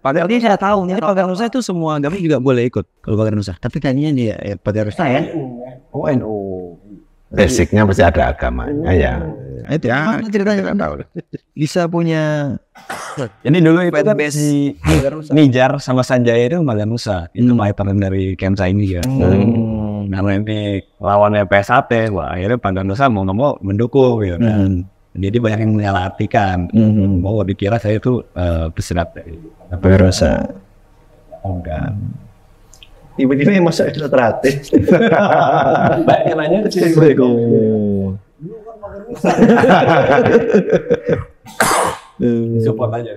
Padahal dia saya tahu. nih Pagar Nusa itu semua agama juga boleh ikut kalau Pagar Nusa. Tapi kayaknya dia ya, ya, Pagar Nusa ya. Oh NU. Basicnya pasti ada agamanya ya. Nah, itu ya. Ceritanya kan tahu. Bisa punya. Jadi dulu itu besi kan Nijar sama Sanjaya itu Pagar Nusa. Itu hmm. dari Kemsa ini ya. Hmm. Nah ini lawannya PSAT, wah akhirnya Pagar Nusa mau ngomong mendukung ya. Kan? Hmm. Jadi banyak yang menyalahartikan mm-hmm. bahwa oh, dikira saya itu uh, pesenat eh, dari eh, Perosa. Oh, enggak. Tiba-tiba yang masuk ilustratif. <laughs> banyak nanya ke sini. Support aja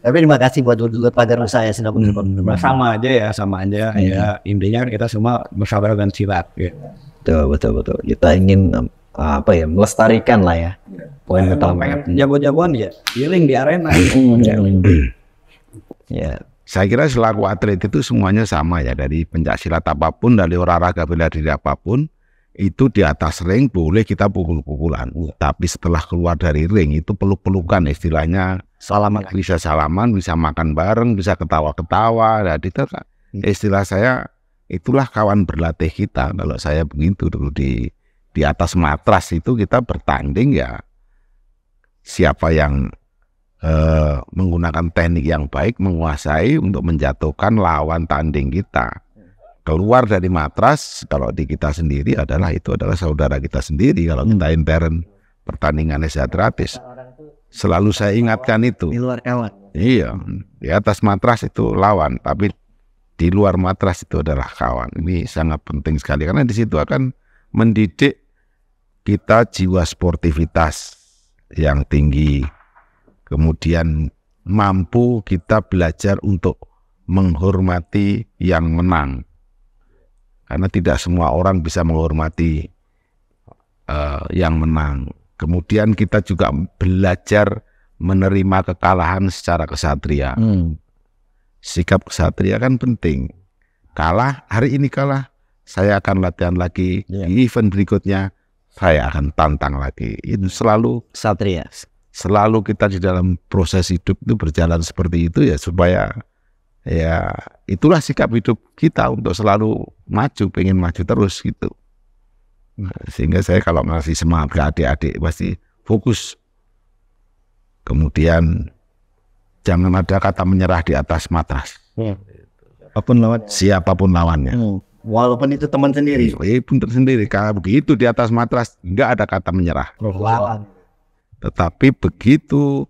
Tapi terima kasih buat dulu-dulu pada rusa ya sudah mensupport. Hmm. Sama aja ya, sama aja. Iya. Ya intinya kan kita semua bersabar dan silat. Gitu. Betul betul betul. Kita ingin Eh, apa ya melestarikan lah ya poin ya, utama jago-jagoan ya healing di arena ya. ya saya kira selaku atlet itu semuanya sama ya dari silat apapun dari olahraga bela diri apapun itu di atas ring boleh kita pukul-pukulan ya. tapi setelah keluar dari ring itu peluk-pelukan istilahnya salaman bisa salaman bisa makan bareng bisa ketawa-ketawa jadi nah, -ketawa. Hmm. istilah saya itulah kawan berlatih kita kalau saya begitu dulu di di atas matras itu kita bertanding ya siapa yang eh, menggunakan teknik yang baik menguasai untuk menjatuhkan lawan tanding kita keluar dari matras kalau di kita sendiri adalah itu adalah saudara kita sendiri kalau kita intern pertandingannya gratis selalu saya ingatkan itu di luar kawan iya di atas matras itu lawan tapi di luar matras itu adalah kawan ini sangat penting sekali karena di situ akan mendidik kita jiwa sportivitas yang tinggi. Kemudian mampu kita belajar untuk menghormati yang menang. Karena tidak semua orang bisa menghormati uh, yang menang. Kemudian kita juga belajar menerima kekalahan secara kesatria. Hmm. Sikap kesatria kan penting. Kalah, hari ini kalah, saya akan latihan lagi yeah. di iya. event berikutnya saya akan tantang lagi. Itu selalu satria. Selalu kita di dalam proses hidup itu berjalan seperti itu ya supaya ya itulah sikap hidup kita untuk selalu maju, pengen maju terus gitu. Sehingga saya kalau masih semangat ke adik-adik pasti fokus. Kemudian jangan ada kata menyerah di atas matras. Ya. Apapun lawan. Siapapun lawannya. Hmm. Walaupun itu teman sendiri. Walaupun tersendiri. Kalau begitu di atas matras nggak ada kata menyerah. Lawan. Tetapi begitu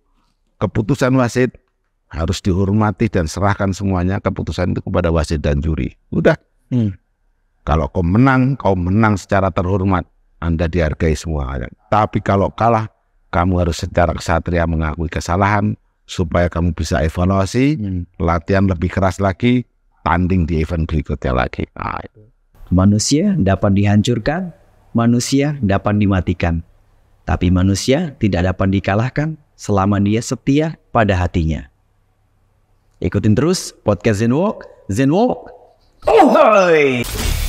keputusan wasit harus dihormati dan serahkan semuanya keputusan itu kepada wasit dan juri. Udah. Hmm. Kalau kau menang, kau menang secara terhormat. Anda dihargai semua. Tapi kalau kalah, kamu harus secara kesatria mengakui kesalahan supaya kamu bisa evaluasi, hmm. latihan lebih keras lagi, tanding di event berikutnya lagi. Nah, itu. Manusia dapat dihancurkan, manusia dapat dimatikan. Tapi manusia tidak dapat dikalahkan selama dia setia pada hatinya. Ikutin terus podcast Zenwalk. Zenwalk. Oh, hai.